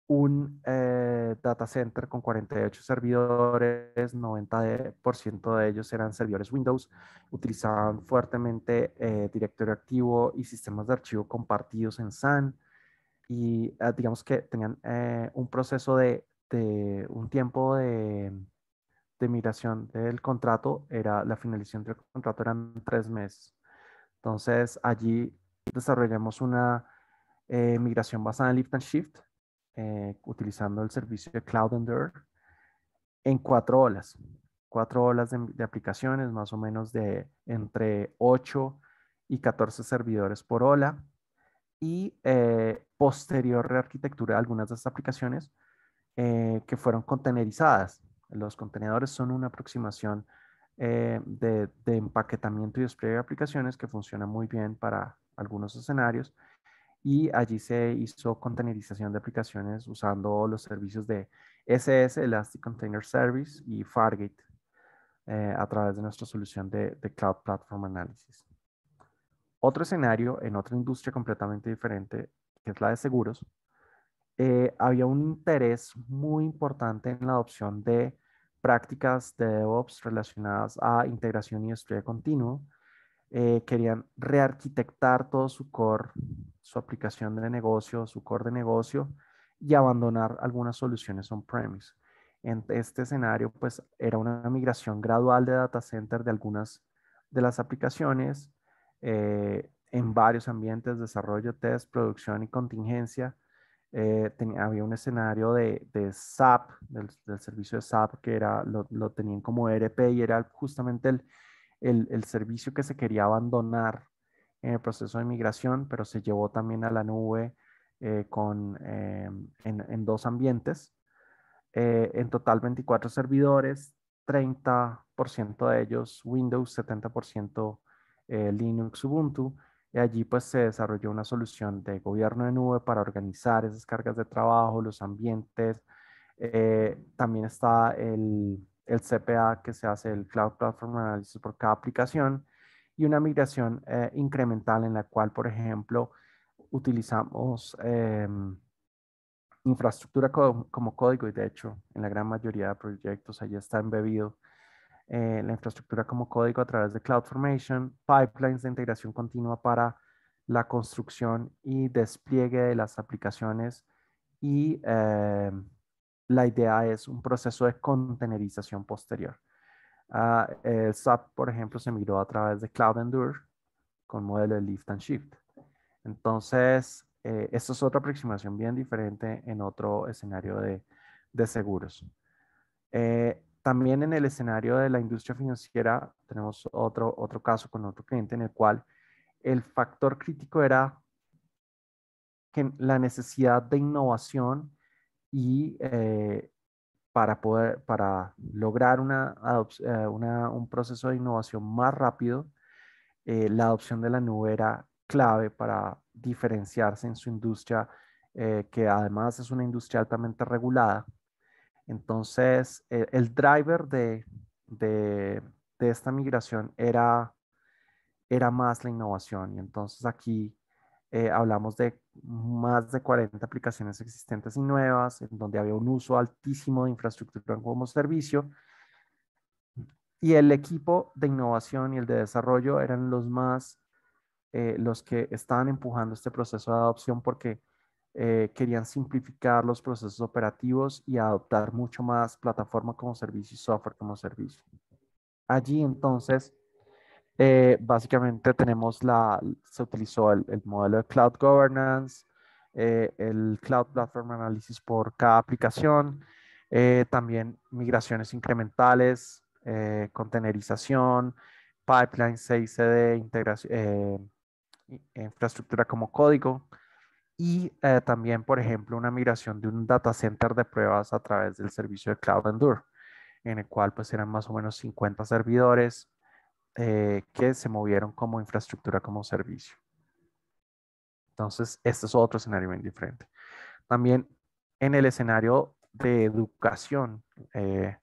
un eh, data center con 48 servidores, 90% de ellos eran servidores Windows, utilizaban fuertemente eh, directorio activo y sistemas de archivo compartidos en SAN y digamos que tenían un proceso de este, un tiempo de, migración del contrato, era la finalización del contrato eran tres meses. Entonces allí desarrollamos una eh, migración basada en Lift and Shift, eh, utilizando el servicio de Cloud en cuatro olas. Cuatro olas de, aplicaciones, más o menos de entre 8 y 14 servidores por ola. Y eh, posterior rearquitectura de algunas de estas aplicaciones eh, que fueron contenerizadas. Los contenedores son una aproximación eh, de, empaquetamiento y despliegue de aplicaciones que funciona muy bien para algunos escenarios. Y allí se hizo containerización de aplicaciones usando los servicios de SS, Elastic Container Service y Fargate eh, a través de nuestra solución de, de Cloud Platform Analysis. Otro escenario en otra industria completamente diferente, que es la de seguros, eh, había un interés muy importante en la adopción de prácticas de DevOps relacionadas a integración y despliegue continuo. Eh, querían rearquitectar todo su core, su aplicación de negocio, su core de negocio y abandonar algunas soluciones on-premise. En este escenario, pues era una migración gradual de data center de algunas de las aplicaciones eh, en varios ambientes, desarrollo, test, producción y contingencia eh, había un escenario de, SAP, del, servicio de SAP, que era, lo, lo, tenían como ERP y era justamente el, el, servicio que se quería abandonar en el proceso de migración, pero se llevó también a la nube eh, con, eh, en, en, dos ambientes. en total 24 servidores, 30% de ellos Windows, 70% Linux, Ubuntu allí pues se desarrolló una solución de gobierno de nube para organizar esas cargas de trabajo, los ambientes. Eh, también está el, CPA que se hace, el Cloud Platform Analysis por cada aplicación y una migración eh, incremental en la cual, por ejemplo, utilizamos em, infraestructura como código y de hecho en la gran mayoría de proyectos allí está embebido eh, la infraestructura como código a través de CloudFormation, pipelines de integración continua para la construcción y despliegue de las aplicaciones y eh, la idea es un proceso de contenerización posterior. Ah, el SAP, por ejemplo, se miró a través de Cloud Endure con modelo de Lift and Shift. Entonces, eh, esto es otra aproximación bien diferente en otro escenario de, seguros. Eh, también en el escenario de la industria financiera tenemos otro, otro caso con otro cliente en el cual el factor crítico era la necesidad de innovación y eh, para poder para lograr eh, una, un proceso de innovación más rápido, eh, la adopción de la nube era clave para diferenciarse en su industria, que además es una industria altamente regulada entonces, e, el driver de, esta migración era, más la innovación. Y entonces aquí eh, hablamos de más de 40 aplicaciones existentes y nuevas, en donde había un uso altísimo de infraestructura como servicio. Y el equipo de innovación y el de desarrollo eran los más, eh, los que estaban empujando este proceso de adopción porque eh, querían simplificar los procesos operativos y adoptar mucho más plataforma como servicio y software como servicio. Allí entonces, eh, básicamente tenemos la, se utilizó el, modelo de Cloud Governance, eh, el Cloud Platform Analysis por cada aplicación, también migraciones incrementales, contenerización, pipeline 6 integración, infraestructura como código, y eh, también, por ejemplo, una migración de un data center de pruebas a través del servicio de Cloud Endure, en el cual pues eran más o menos 50 servidores eh, que se movieron como infraestructura, como servicio. Entonces, este es otro escenario bien diferente. También en el escenario de educación, eh,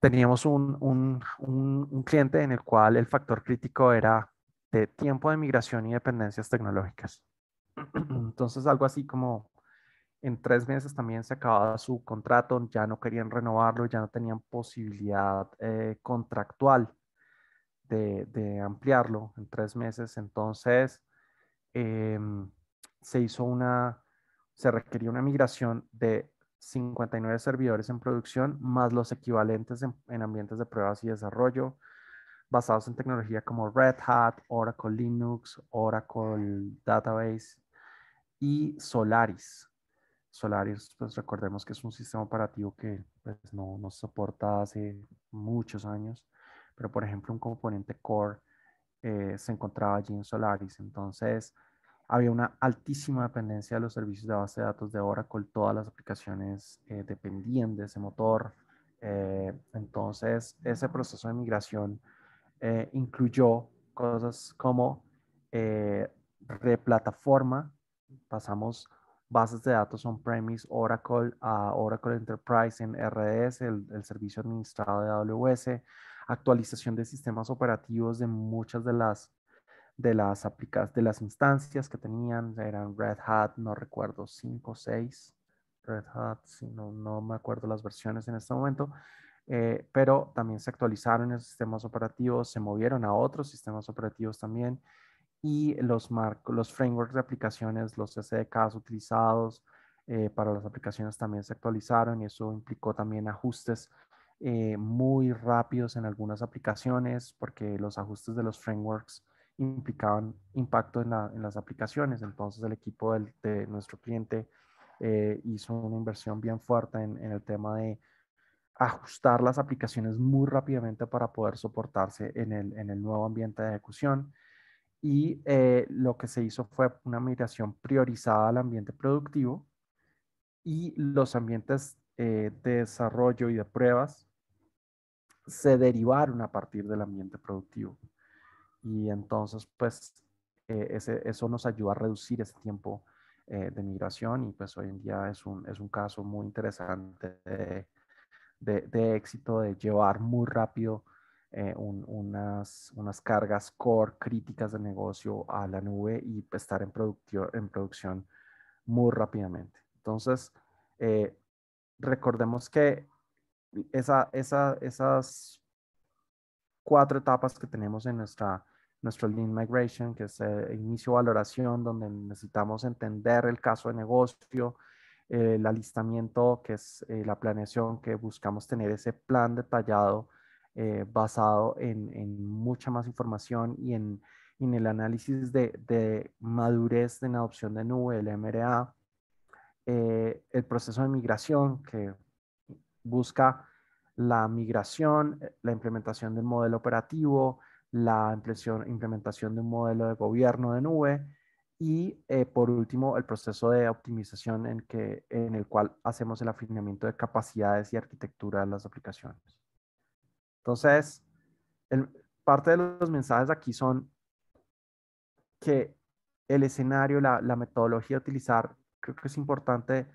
teníamos un cliente en el cual el factor crítico era de tiempo de migración y dependencias tecnológicas. Entonces, algo así como en tres meses también se acababa su contrato, ya no querían renovarlo, ya no tenían posibilidad eh, contractual de, ampliarlo en tres meses. Entonces, em, se hizo una, se requería una migración de 59 servidores en producción, más los equivalentes en, en, ambientes de pruebas y desarrollo, basados en tecnología como Red Hat, Oracle Linux, Oracle Database, y Solaris. Solaris, pues recordemos que es un sistema operativo que pues, no, nos soporta hace muchos años, pero por ejemplo un componente core eh, se encontraba allí en Solaris. Entonces había una altísima dependencia de los servicios de base de datos de Oracle, todas las aplicaciones eh, dependían de ese motor. Eh, entonces ese proceso de migración eh, incluyó cosas como replataforma pasamos bases de datos on-premise, Oracle a Oracle Enterprise en RDS, el, servicio administrado de AWS, actualización de sistemas operativos de muchas de las de las de las instancias que tenían, eran Red Hat, no recuerdo, 5, o 6, Red Hat, si no, me acuerdo las versiones en este momento, eh, pero también se actualizaron esos sistemas operativos, se movieron a otros sistemas operativos también y los marcos, los frameworks de aplicaciones, los SDKs utilizados eh, para las aplicaciones también se actualizaron y eso implicó también ajustes eh, muy rápidos en algunas aplicaciones porque los ajustes de los frameworks implicaban impacto en, las aplicaciones. Entonces el equipo de nuestro cliente eh, hizo una inversión bien fuerte en, el tema de ajustar las aplicaciones muy rápidamente para poder soportarse en el nuevo ambiente de ejecución y eh, lo que se hizo fue una migración priorizada al ambiente productivo y los ambientes eh, de desarrollo y de pruebas se derivaron a partir del ambiente productivo. Y entonces, pues, eh, eso nos ayuda a reducir ese tiempo de migración y pues hoy en día es un, es un caso muy interesante de, de, de éxito, de llevar muy rápido eh, unas, unas cargas core críticas de negocio a la nube y pues, estar en, en producción muy rápidamente. Entonces, eh, recordemos que esa, esa, esas cuatro etapas que tenemos en nuestra, nuestro Lean Migration, que es eh, inicio valoración, donde necesitamos entender el caso de negocio, el alistamiento, que es eh, la planeación, que buscamos tener ese plan detallado eh, basado en, mucha más información y en, el análisis de, de, madurez en adopción de nube, el MRA, eh, el proceso de migración que busca la migración, eh, la implementación del modelo operativo, la implementación de un modelo de gobierno de nube y por último el proceso de optimización en, que, en el cual hacemos el afinamiento de capacidades y arquitectura de las aplicaciones. Entonces, parte de los mensajes aquí son que el escenario, la, metodología a utilizar, creo que es importante,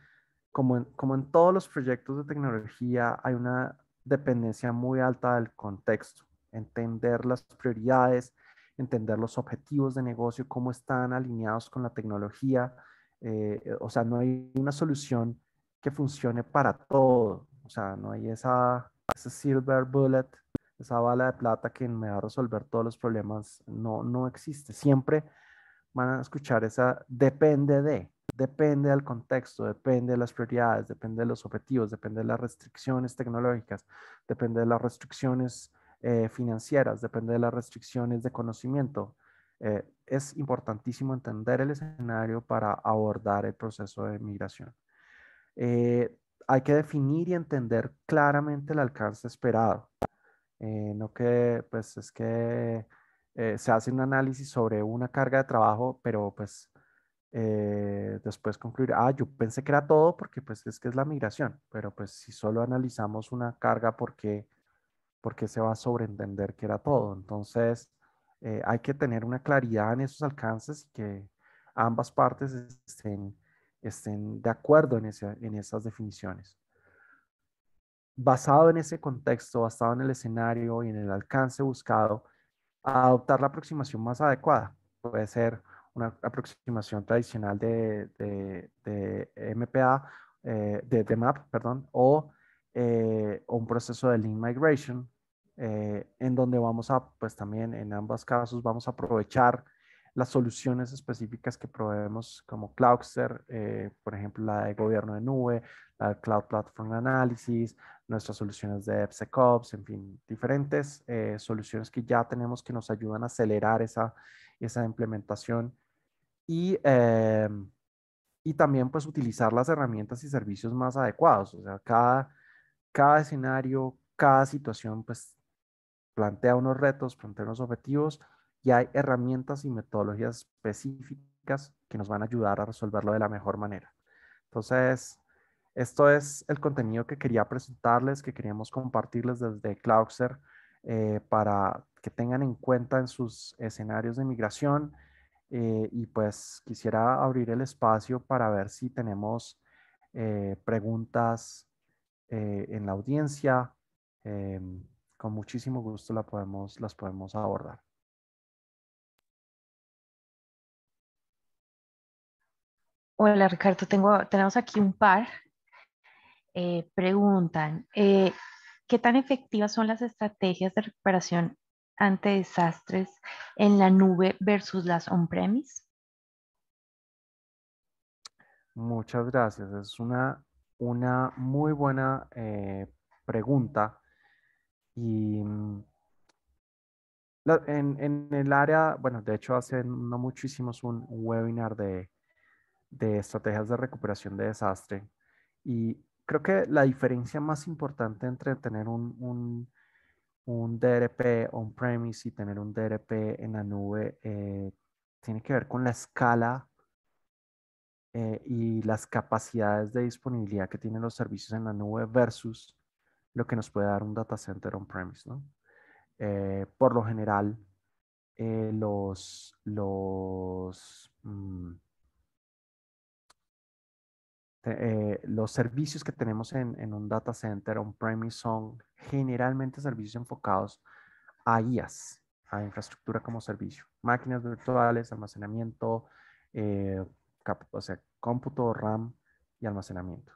como en, como en todos los proyectos de tecnología, hay una dependencia muy alta del contexto, entender las prioridades, entender los objetivos de negocio, cómo están alineados con la tecnología. Eh, eh, o sea, no hay una solución que funcione para todo. O sea, no hay esa, ese silver bullet, esa bala de plata que me va a resolver todos los problemas, no, no existe. Siempre van a escuchar esa depende de, depende del contexto, depende de las prioridades, depende de los objetivos, depende de las restricciones tecnológicas, depende de las restricciones eh, financieras, depende de las restricciones de conocimiento. Eh, es importantísimo entender el escenario para abordar el proceso de migración. Eh, hay que definir y entender claramente el alcance esperado. Eh, no que, pues es que eh, se hace un análisis sobre una carga de trabajo, pero pues eh, después concluir, ah, yo pensé que era todo porque pues es que es la migración, pero pues si solo analizamos una carga, ¿por qué, porque se va a sobreentender que era todo? Entonces, hay que tener una claridad en esos alcances y que ambas partes estén estén de acuerdo en, esas definiciones. Basado en ese contexto, basado en el escenario y en el alcance buscado, adoptar la aproximación más adecuada. Puede ser una aproximación tradicional de, MPA, eh, de, MAP, perdón, o, eh, un proceso de Lean Migration, eh, en donde vamos a, pues también en ambos casos, vamos a aprovechar las soluciones específicas que proveemos como Cloudster, eh, por ejemplo, la de gobierno de nube, la Cloud Platform Analysis, nuestras soluciones de DevSecOps, en fin, diferentes eh, soluciones que ya tenemos que nos ayudan a acelerar esa, esa implementación y, eh, y también pues utilizar las herramientas y servicios más adecuados. O sea, cada, cada escenario, cada situación pues plantea unos retos, plantea unos objetivos y hay herramientas y metodologías específicas que nos van a ayudar a resolverlo de la mejor manera. Entonces, esto es el contenido que quería presentarles, que queríamos compartirles desde Cloudser eh, para que tengan en cuenta en sus escenarios de migración. Eh, y pues quisiera abrir el espacio para ver si tenemos eh, preguntas en la audiencia. Em, con muchísimo gusto la podemos, las podemos abordar. Hola Ricardo, Tengo, tenemos aquí un par. Eh, preguntan, eh, ¿qué tan efectivas son las estrategias de recuperación ante desastres en la nube versus las on-premise? Muchas gracias. Es una, una muy buena eh, pregunta. Y mm, en, en, el área, bueno, de hecho hace no mucho hicimos un webinar de de estrategias de recuperación de desastre. Y creo que la diferencia más importante entre tener un, un, un DRP on-premise y tener un DRP en la nube eh, tiene que ver con la escala eh, y las capacidades de disponibilidad que tienen los servicios en la nube versus lo que nos puede dar un data center on-premise. ¿no? Eh, por lo general, los, los, mm, eh, los servicios que tenemos en, un data center on-premise son generalmente servicios enfocados a IAS, a infraestructura como servicio, máquinas virtuales, almacenamiento, eh, o sea, cómputo, RAM y almacenamiento.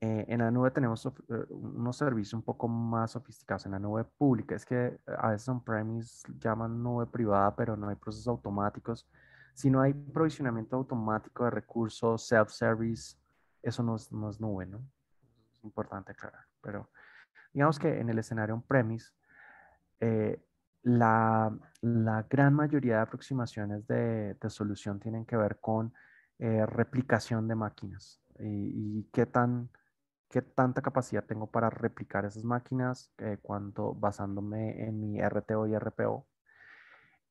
Eh, en la nube tenemos unos servicios un poco más sofisticados. En la nube pública es que a veces on-premise llaman nube privada, pero no hay procesos automáticos si no hay provisionamiento automático de recursos, self-service, eso no es, no nube, ¿no? Es importante aclarar. Pero digamos que en el escenario on-premise, eh, la, gran mayoría de aproximaciones de, solución tienen que ver con eh, replicación de máquinas y, qué, tan, qué tanta capacidad tengo para replicar esas máquinas eh, basándome en mi RTO y RPO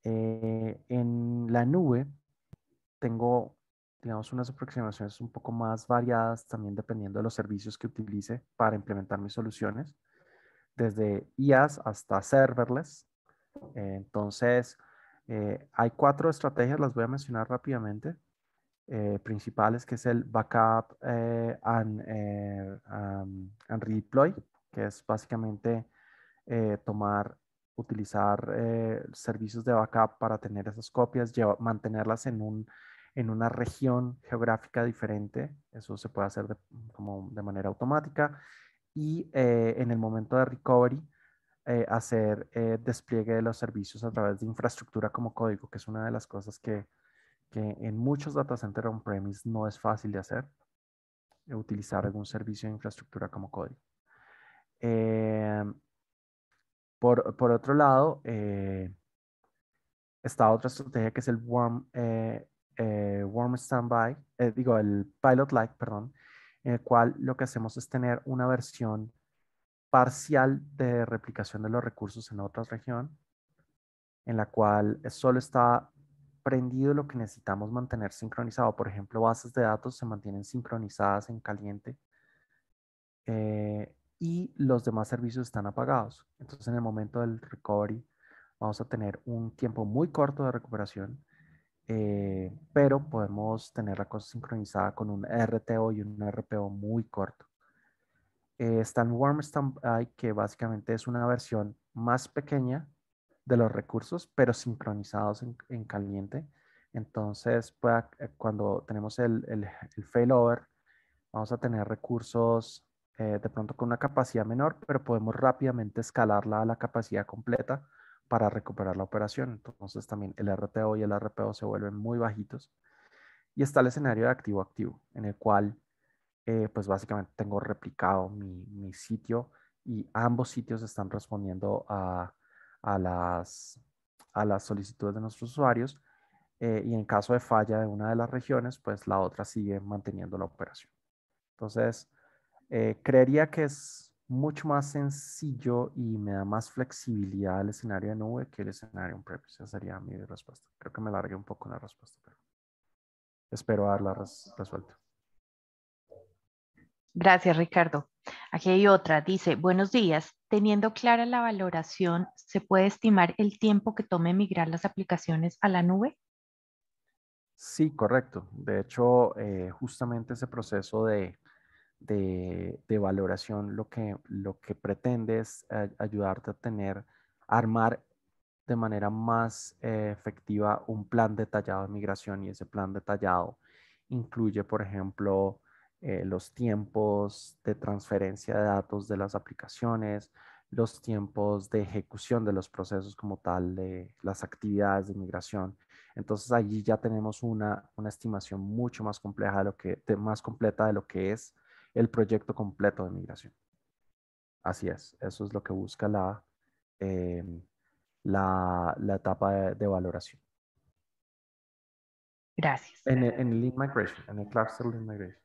eh, en la nube tengo, digamos, unas aproximaciones un poco más variadas también dependiendo de los servicios que utilice para implementar mis soluciones, desde IaaS hasta serverless. entonces, eh, hay cuatro estrategias, las voy a mencionar rápidamente. Eh, principales, que es el backup eh, and, um, and, redeploy, que es básicamente tomar utilizar eh, servicios de backup para tener esas copias, mantenerlas en, un, en una región geográfica diferente. Eso se puede hacer de, como de manera automática. Y eh, en el momento de recovery, eh, hacer despliegue de los servicios a través de infraestructura como código, que es una de las cosas que, que en muchos data centers on-premise no es fácil de hacer, utilizar algún servicio de infraestructura como código. Em, por, otro lado, eh, está otra estrategia que es el warm, eh, eh, warm standby, digo, el pilot light, perdón, en el cual lo que hacemos es tener una versión parcial de replicación de los recursos en otra región, en la cual solo está prendido lo que necesitamos mantener sincronizado. Por ejemplo, bases de datos se mantienen sincronizadas en caliente y los demás servicios están apagados. Entonces, en el momento del recovery, vamos a tener un tiempo muy corto de recuperación, eh, pero podemos tener la cosa sincronizada con un RTO y un RPO muy corto. Eh, está en Warm Standby, que básicamente es una versión más pequeña de los recursos, pero sincronizados en, caliente. Entonces, eh, cuando tenemos el, el, el failover, vamos a tener recursos eh, de pronto con una capacidad menor, pero podemos rápidamente escalarla a la capacidad completa para recuperar la operación. Entonces también el RTO y el RPO se vuelven muy bajitos. Y está el escenario de activo-activo, en el cual eh, pues básicamente tengo replicado mi, sitio y ambos sitios están respondiendo a, las, a las solicitudes de nuestros usuarios. Eh, y en caso de falla de una de las regiones, pues la otra sigue manteniendo la operación. Entonces, eh, creería que es mucho más sencillo y me da más flexibilidad el escenario de nube que el escenario en prep. Esa sería mi respuesta. Creo que me largue un poco la respuesta, pero espero haberla resuelta. resuelto. Gracias, Ricardo. Aquí hay otra. Dice, buenos días. Teniendo clara la valoración, ¿se puede estimar el tiempo que tome migrar las aplicaciones a la nube? Sí, correcto. De hecho, eh, justamente ese proceso de de, valoración lo que, lo que pretende es eh, ayudarte a tener, armar de manera más eh, efectiva un plan detallado de migración y ese plan detallado incluye, por ejemplo, eh, los tiempos de transferencia de datos de las aplicaciones, los tiempos de ejecución de los procesos como tal, de las actividades de migración. Entonces allí ya tenemos una, estimación mucho más compleja lo que, más completa de lo que es el proyecto completo de migración. Así es, eso es lo que busca la, em, la, etapa de, valoración. Gracias. En el, en Migration, en el Cluster Migration.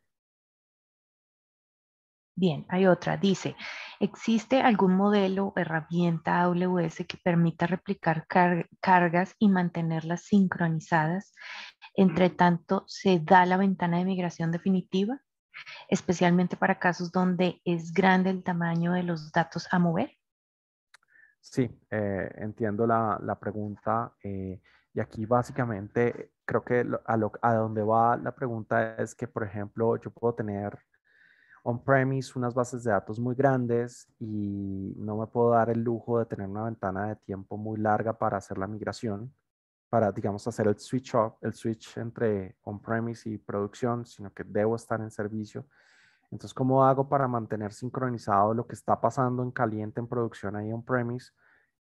Bien, hay otra. Dice, ¿existe algún modelo, herramienta AWS que permita replicar cargas y mantenerlas sincronizadas? Entre tanto, ¿se da la ventana de migración definitiva? especialmente para casos donde es grande el tamaño de los datos a mover? Sí, eh, entiendo la, pregunta. Eh, y aquí básicamente creo que a, lo, a donde va la pregunta es que, por ejemplo, yo puedo tener on-premise unas bases de datos muy grandes y no me puedo dar el lujo de tener una ventana de tiempo muy larga para hacer la migración para, digamos, hacer el switch off, el switch entre on-premise y producción, sino que debo estar en servicio. Entonces, ¿cómo hago para mantener sincronizado lo que está pasando en caliente, en producción, ahí on-premise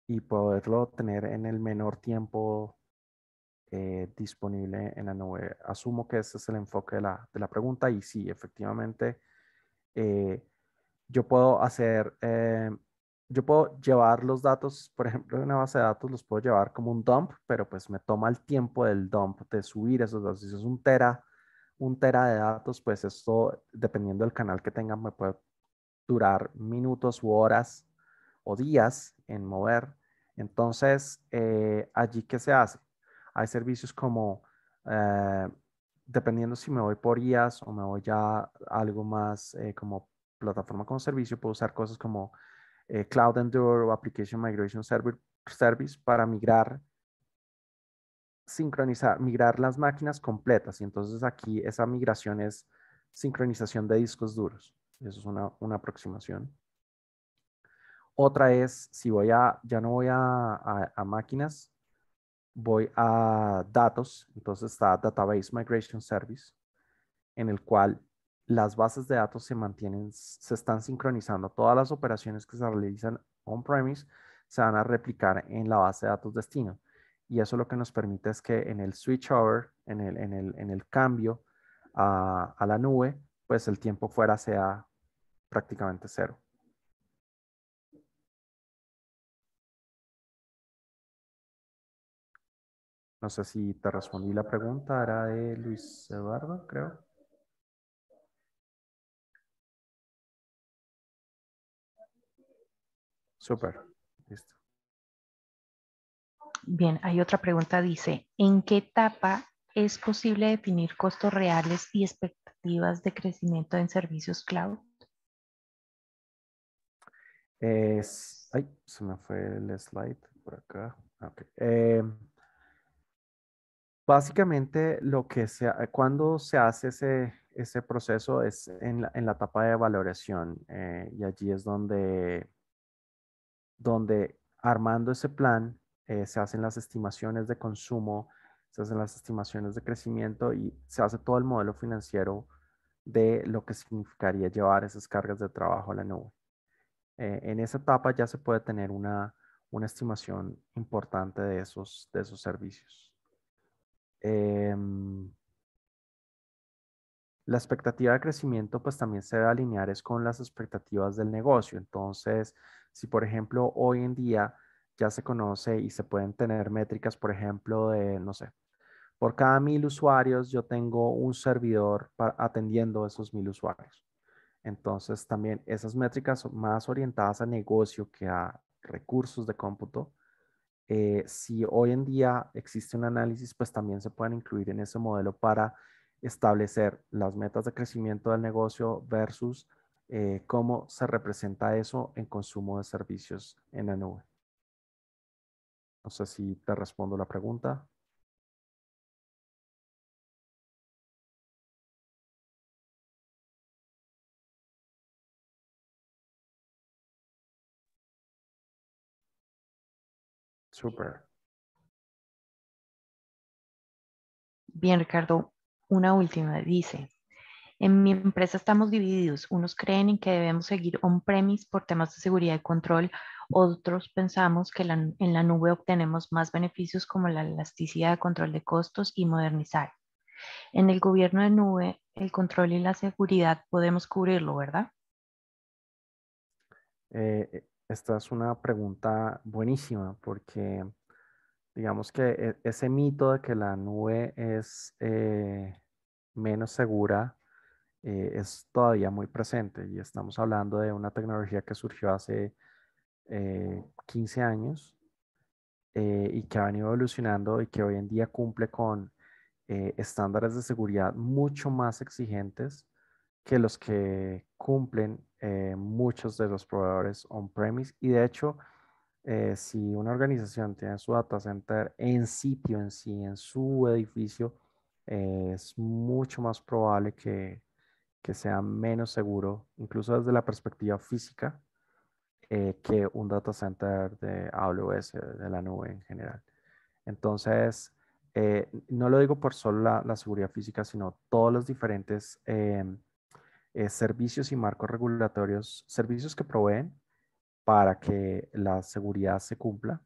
y poderlo tener en el menor tiempo eh, disponible en la nube? Asumo que ese es el enfoque de la, de la pregunta y sí, efectivamente, eh, yo puedo hacer... Eh, yo puedo llevar los datos, por ejemplo, de una base de datos, los puedo llevar como un dump, pero pues me toma el tiempo del dump de subir esos datos. Si es un tera, un tera de datos, pues esto, dependiendo del canal que tengan, me puede durar minutos u horas o días en mover. Entonces, eh, allí, ¿qué se hace? Hay servicios como, eh, dependiendo si me voy por IAS o me voy ya algo más eh, como plataforma como servicio, puedo usar cosas como eh, Cloud Endure o Application Migration Service para migrar, sincronizar, migrar las máquinas completas. Y entonces aquí esa migración es sincronización de discos duros. Eso es una, aproximación. Otra es, si voy a, ya no voy a, a máquinas, voy a datos. Entonces está Database Migration Service, en el cual las bases de datos se mantienen, se están sincronizando. Todas las operaciones que se realizan on-premise se van a replicar en la base de datos destino. Y eso lo que nos permite es que en el switch over, en el, en el, cambio a, a, la nube, pues el tiempo fuera sea prácticamente cero. No sé si te respondí la pregunta, era de Luis Eduardo, creo. Súper. Listo. Bien, hay otra pregunta. Dice, ¿en qué etapa es posible definir costos reales y expectativas de crecimiento en servicios cloud? ay, se me fue el slide por acá. Ah, em, básicamente, lo que cuando se hace ese, proceso es en la, etapa de valoración eh, y allí es donde donde armando ese plan eh, se hacen las estimaciones de consumo, se hacen las estimaciones de crecimiento y se hace todo el modelo financiero de lo que significaría llevar esas cargas de trabajo a la nube. Eh, en esa etapa ya se puede tener una, estimación importante de esos, de esos servicios. Em, la expectativa de crecimiento pues también se debe alinear es con las expectativas del negocio. Entonces, si, por ejemplo, hoy en día ya se conoce y se pueden tener métricas, por ejemplo, de, no sé, por cada mil usuarios yo tengo un servidor atendiendo a esos mil usuarios. Entonces, también esas métricas más orientadas a negocio que a recursos de cómputo, eh, si hoy en día existe un análisis, pues también se pueden incluir en ese modelo para establecer las metas de crecimiento del negocio versus eh, cómo se representa eso en consumo de servicios en la nube. No sé si te respondo la pregunta. Super. Bien, Ricardo, una última. Dice, en mi empresa estamos divididos. Unos creen en que debemos seguir on-premise por temas de seguridad y control. Otros pensamos que en la nube obtenemos más beneficios como la elasticidad, control de costos y modernizar. En el gobierno de nube, el control y la seguridad podemos cubrirlo, ¿verdad? Eh, eh, esta es una pregunta buenísima porque digamos que e, ese mito de que la nube es eh, menos segura eh, es todavía muy presente y estamos hablando de una tecnología que surgió hace 15 eh, años eh, y que ha venido evolucionando y que hoy en día cumple con estándares de seguridad mucho más exigentes que los que cumplen muchos de los proveedores on-premise y de hecho si una organización tiene su data center en sitio en sí, en su edificio, es mucho más probable que, que sea menos seguro, incluso desde la perspectiva física, eh, que un data center de AWS, de la nube en general. Entonces, eh, no lo digo por solo la, seguridad física, sino todos los diferentes eh, servicios y marcos regulatorios, servicios que proveen para que la seguridad se cumpla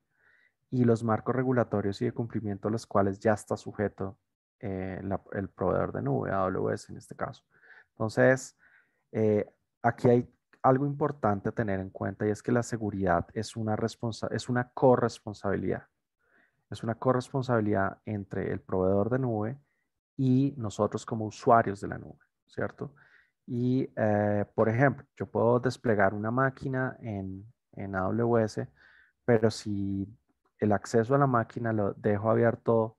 y los marcos regulatorios y de cumplimiento a los cuales ya está sujeto el proveedor de nube, AWS en este caso. Entonces, eh, aquí hay algo importante a tener en cuenta y es que la seguridad es una, es una corresponsabilidad. Es una corresponsabilidad entre el proveedor de nube y nosotros como usuarios de la nube, ¿cierto? Y, eh, por ejemplo, yo puedo desplegar una máquina en, AWS, pero si el acceso a la máquina lo dejo abierto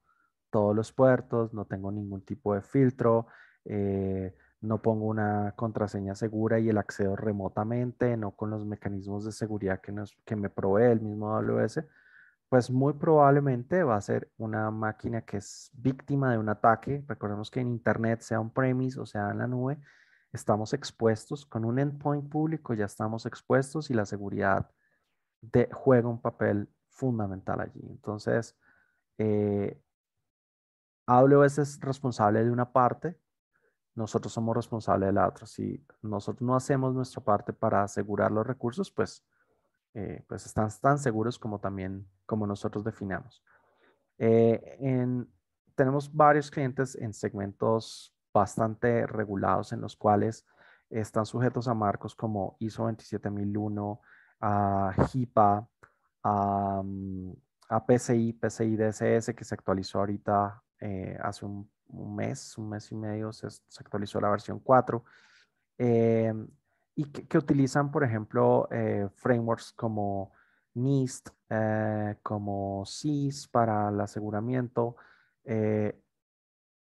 todos los puertos, no tengo ningún tipo de filtro, eh, no pongo una contraseña segura y el accedo remotamente, no con los mecanismos de seguridad que, nos, que me provee el mismo AWS, pues muy probablemente va a ser una máquina que es víctima de un ataque. Recordemos que en Internet, sea un premise o sea en la nube, estamos expuestos. Con un endpoint público ya estamos expuestos y la seguridad de, juega un papel fundamental allí. Entonces, eh, AWS es responsable de una parte, nosotros somos responsables de la Si nosotros no hacemos nuestra parte para asegurar los recursos, pues, eh, pues están tan seguros como también como nosotros definamos. Eh, tenemos varios clientes en segmentos bastante regulados en los cuales están sujetos a marcos como ISO 27001, a HIPAA, a, mm, PCI, PCI DSS que se actualizó ahorita eh, hace un un mes, un mes y medio, se, actualizó la versión 4. Eh, y que, utilizan, por ejemplo, eh, frameworks como NIST, eh, como SIS para el aseguramiento,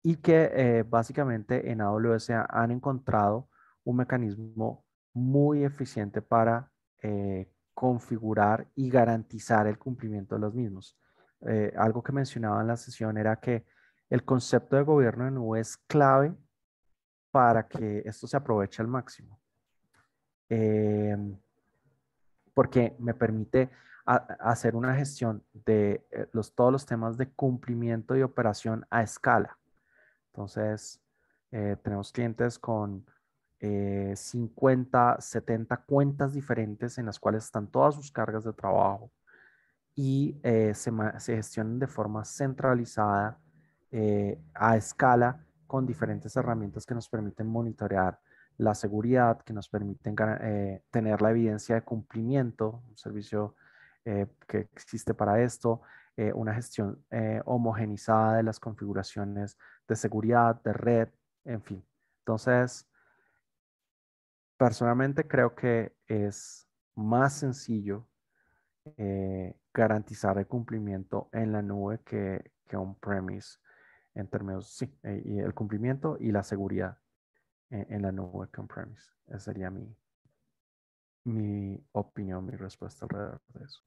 y que básicamente en AWS han encontrado un mecanismo muy eficiente para configurar y garantizar el cumplimiento de los mismos. algo que mencionaba en la sesión era que el concepto de gobierno en nube es clave para que esto se aproveche al máximo. Em, porque me permite hacer una gestión de eh, los, todos los temas de cumplimiento y operación a escala. Entonces, eh, tenemos clientes con 50, eh, 70 cuentas diferentes en las cuales están todas sus cargas de trabajo y se, se, gestionan de forma centralizada eh, a escala con diferentes herramientas que nos permiten monitorear la seguridad, que nos permiten eh, tener la evidencia de cumplimiento, un servicio eh, que existe para esto, una gestión homogenizada de las configuraciones de seguridad, de red, en fin. Entonces, personalmente creo que es más sencillo garantizar el cumplimiento en la nube que, que on-premise en términos, sí, eh, y el cumplimiento y la seguridad en, la nube on-premise. Esa sería mi, mi opinión, mi respuesta alrededor de eso.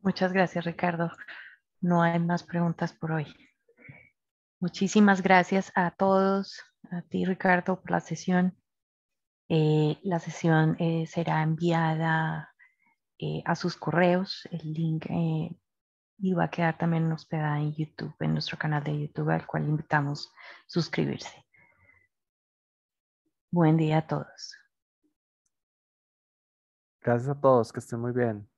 Muchas gracias, Ricardo. No hay más preguntas por hoy. Muchísimas gracias a todos, a ti, Ricardo, por la sesión. Eh, la sesión eh, será enviada a sus correos. El link y va a quedar también hospedada en YouTube, en nuestro canal de YouTube, al cual invitamos a suscribirse. Buen día a todos. Gracias a todos, que estén muy bien.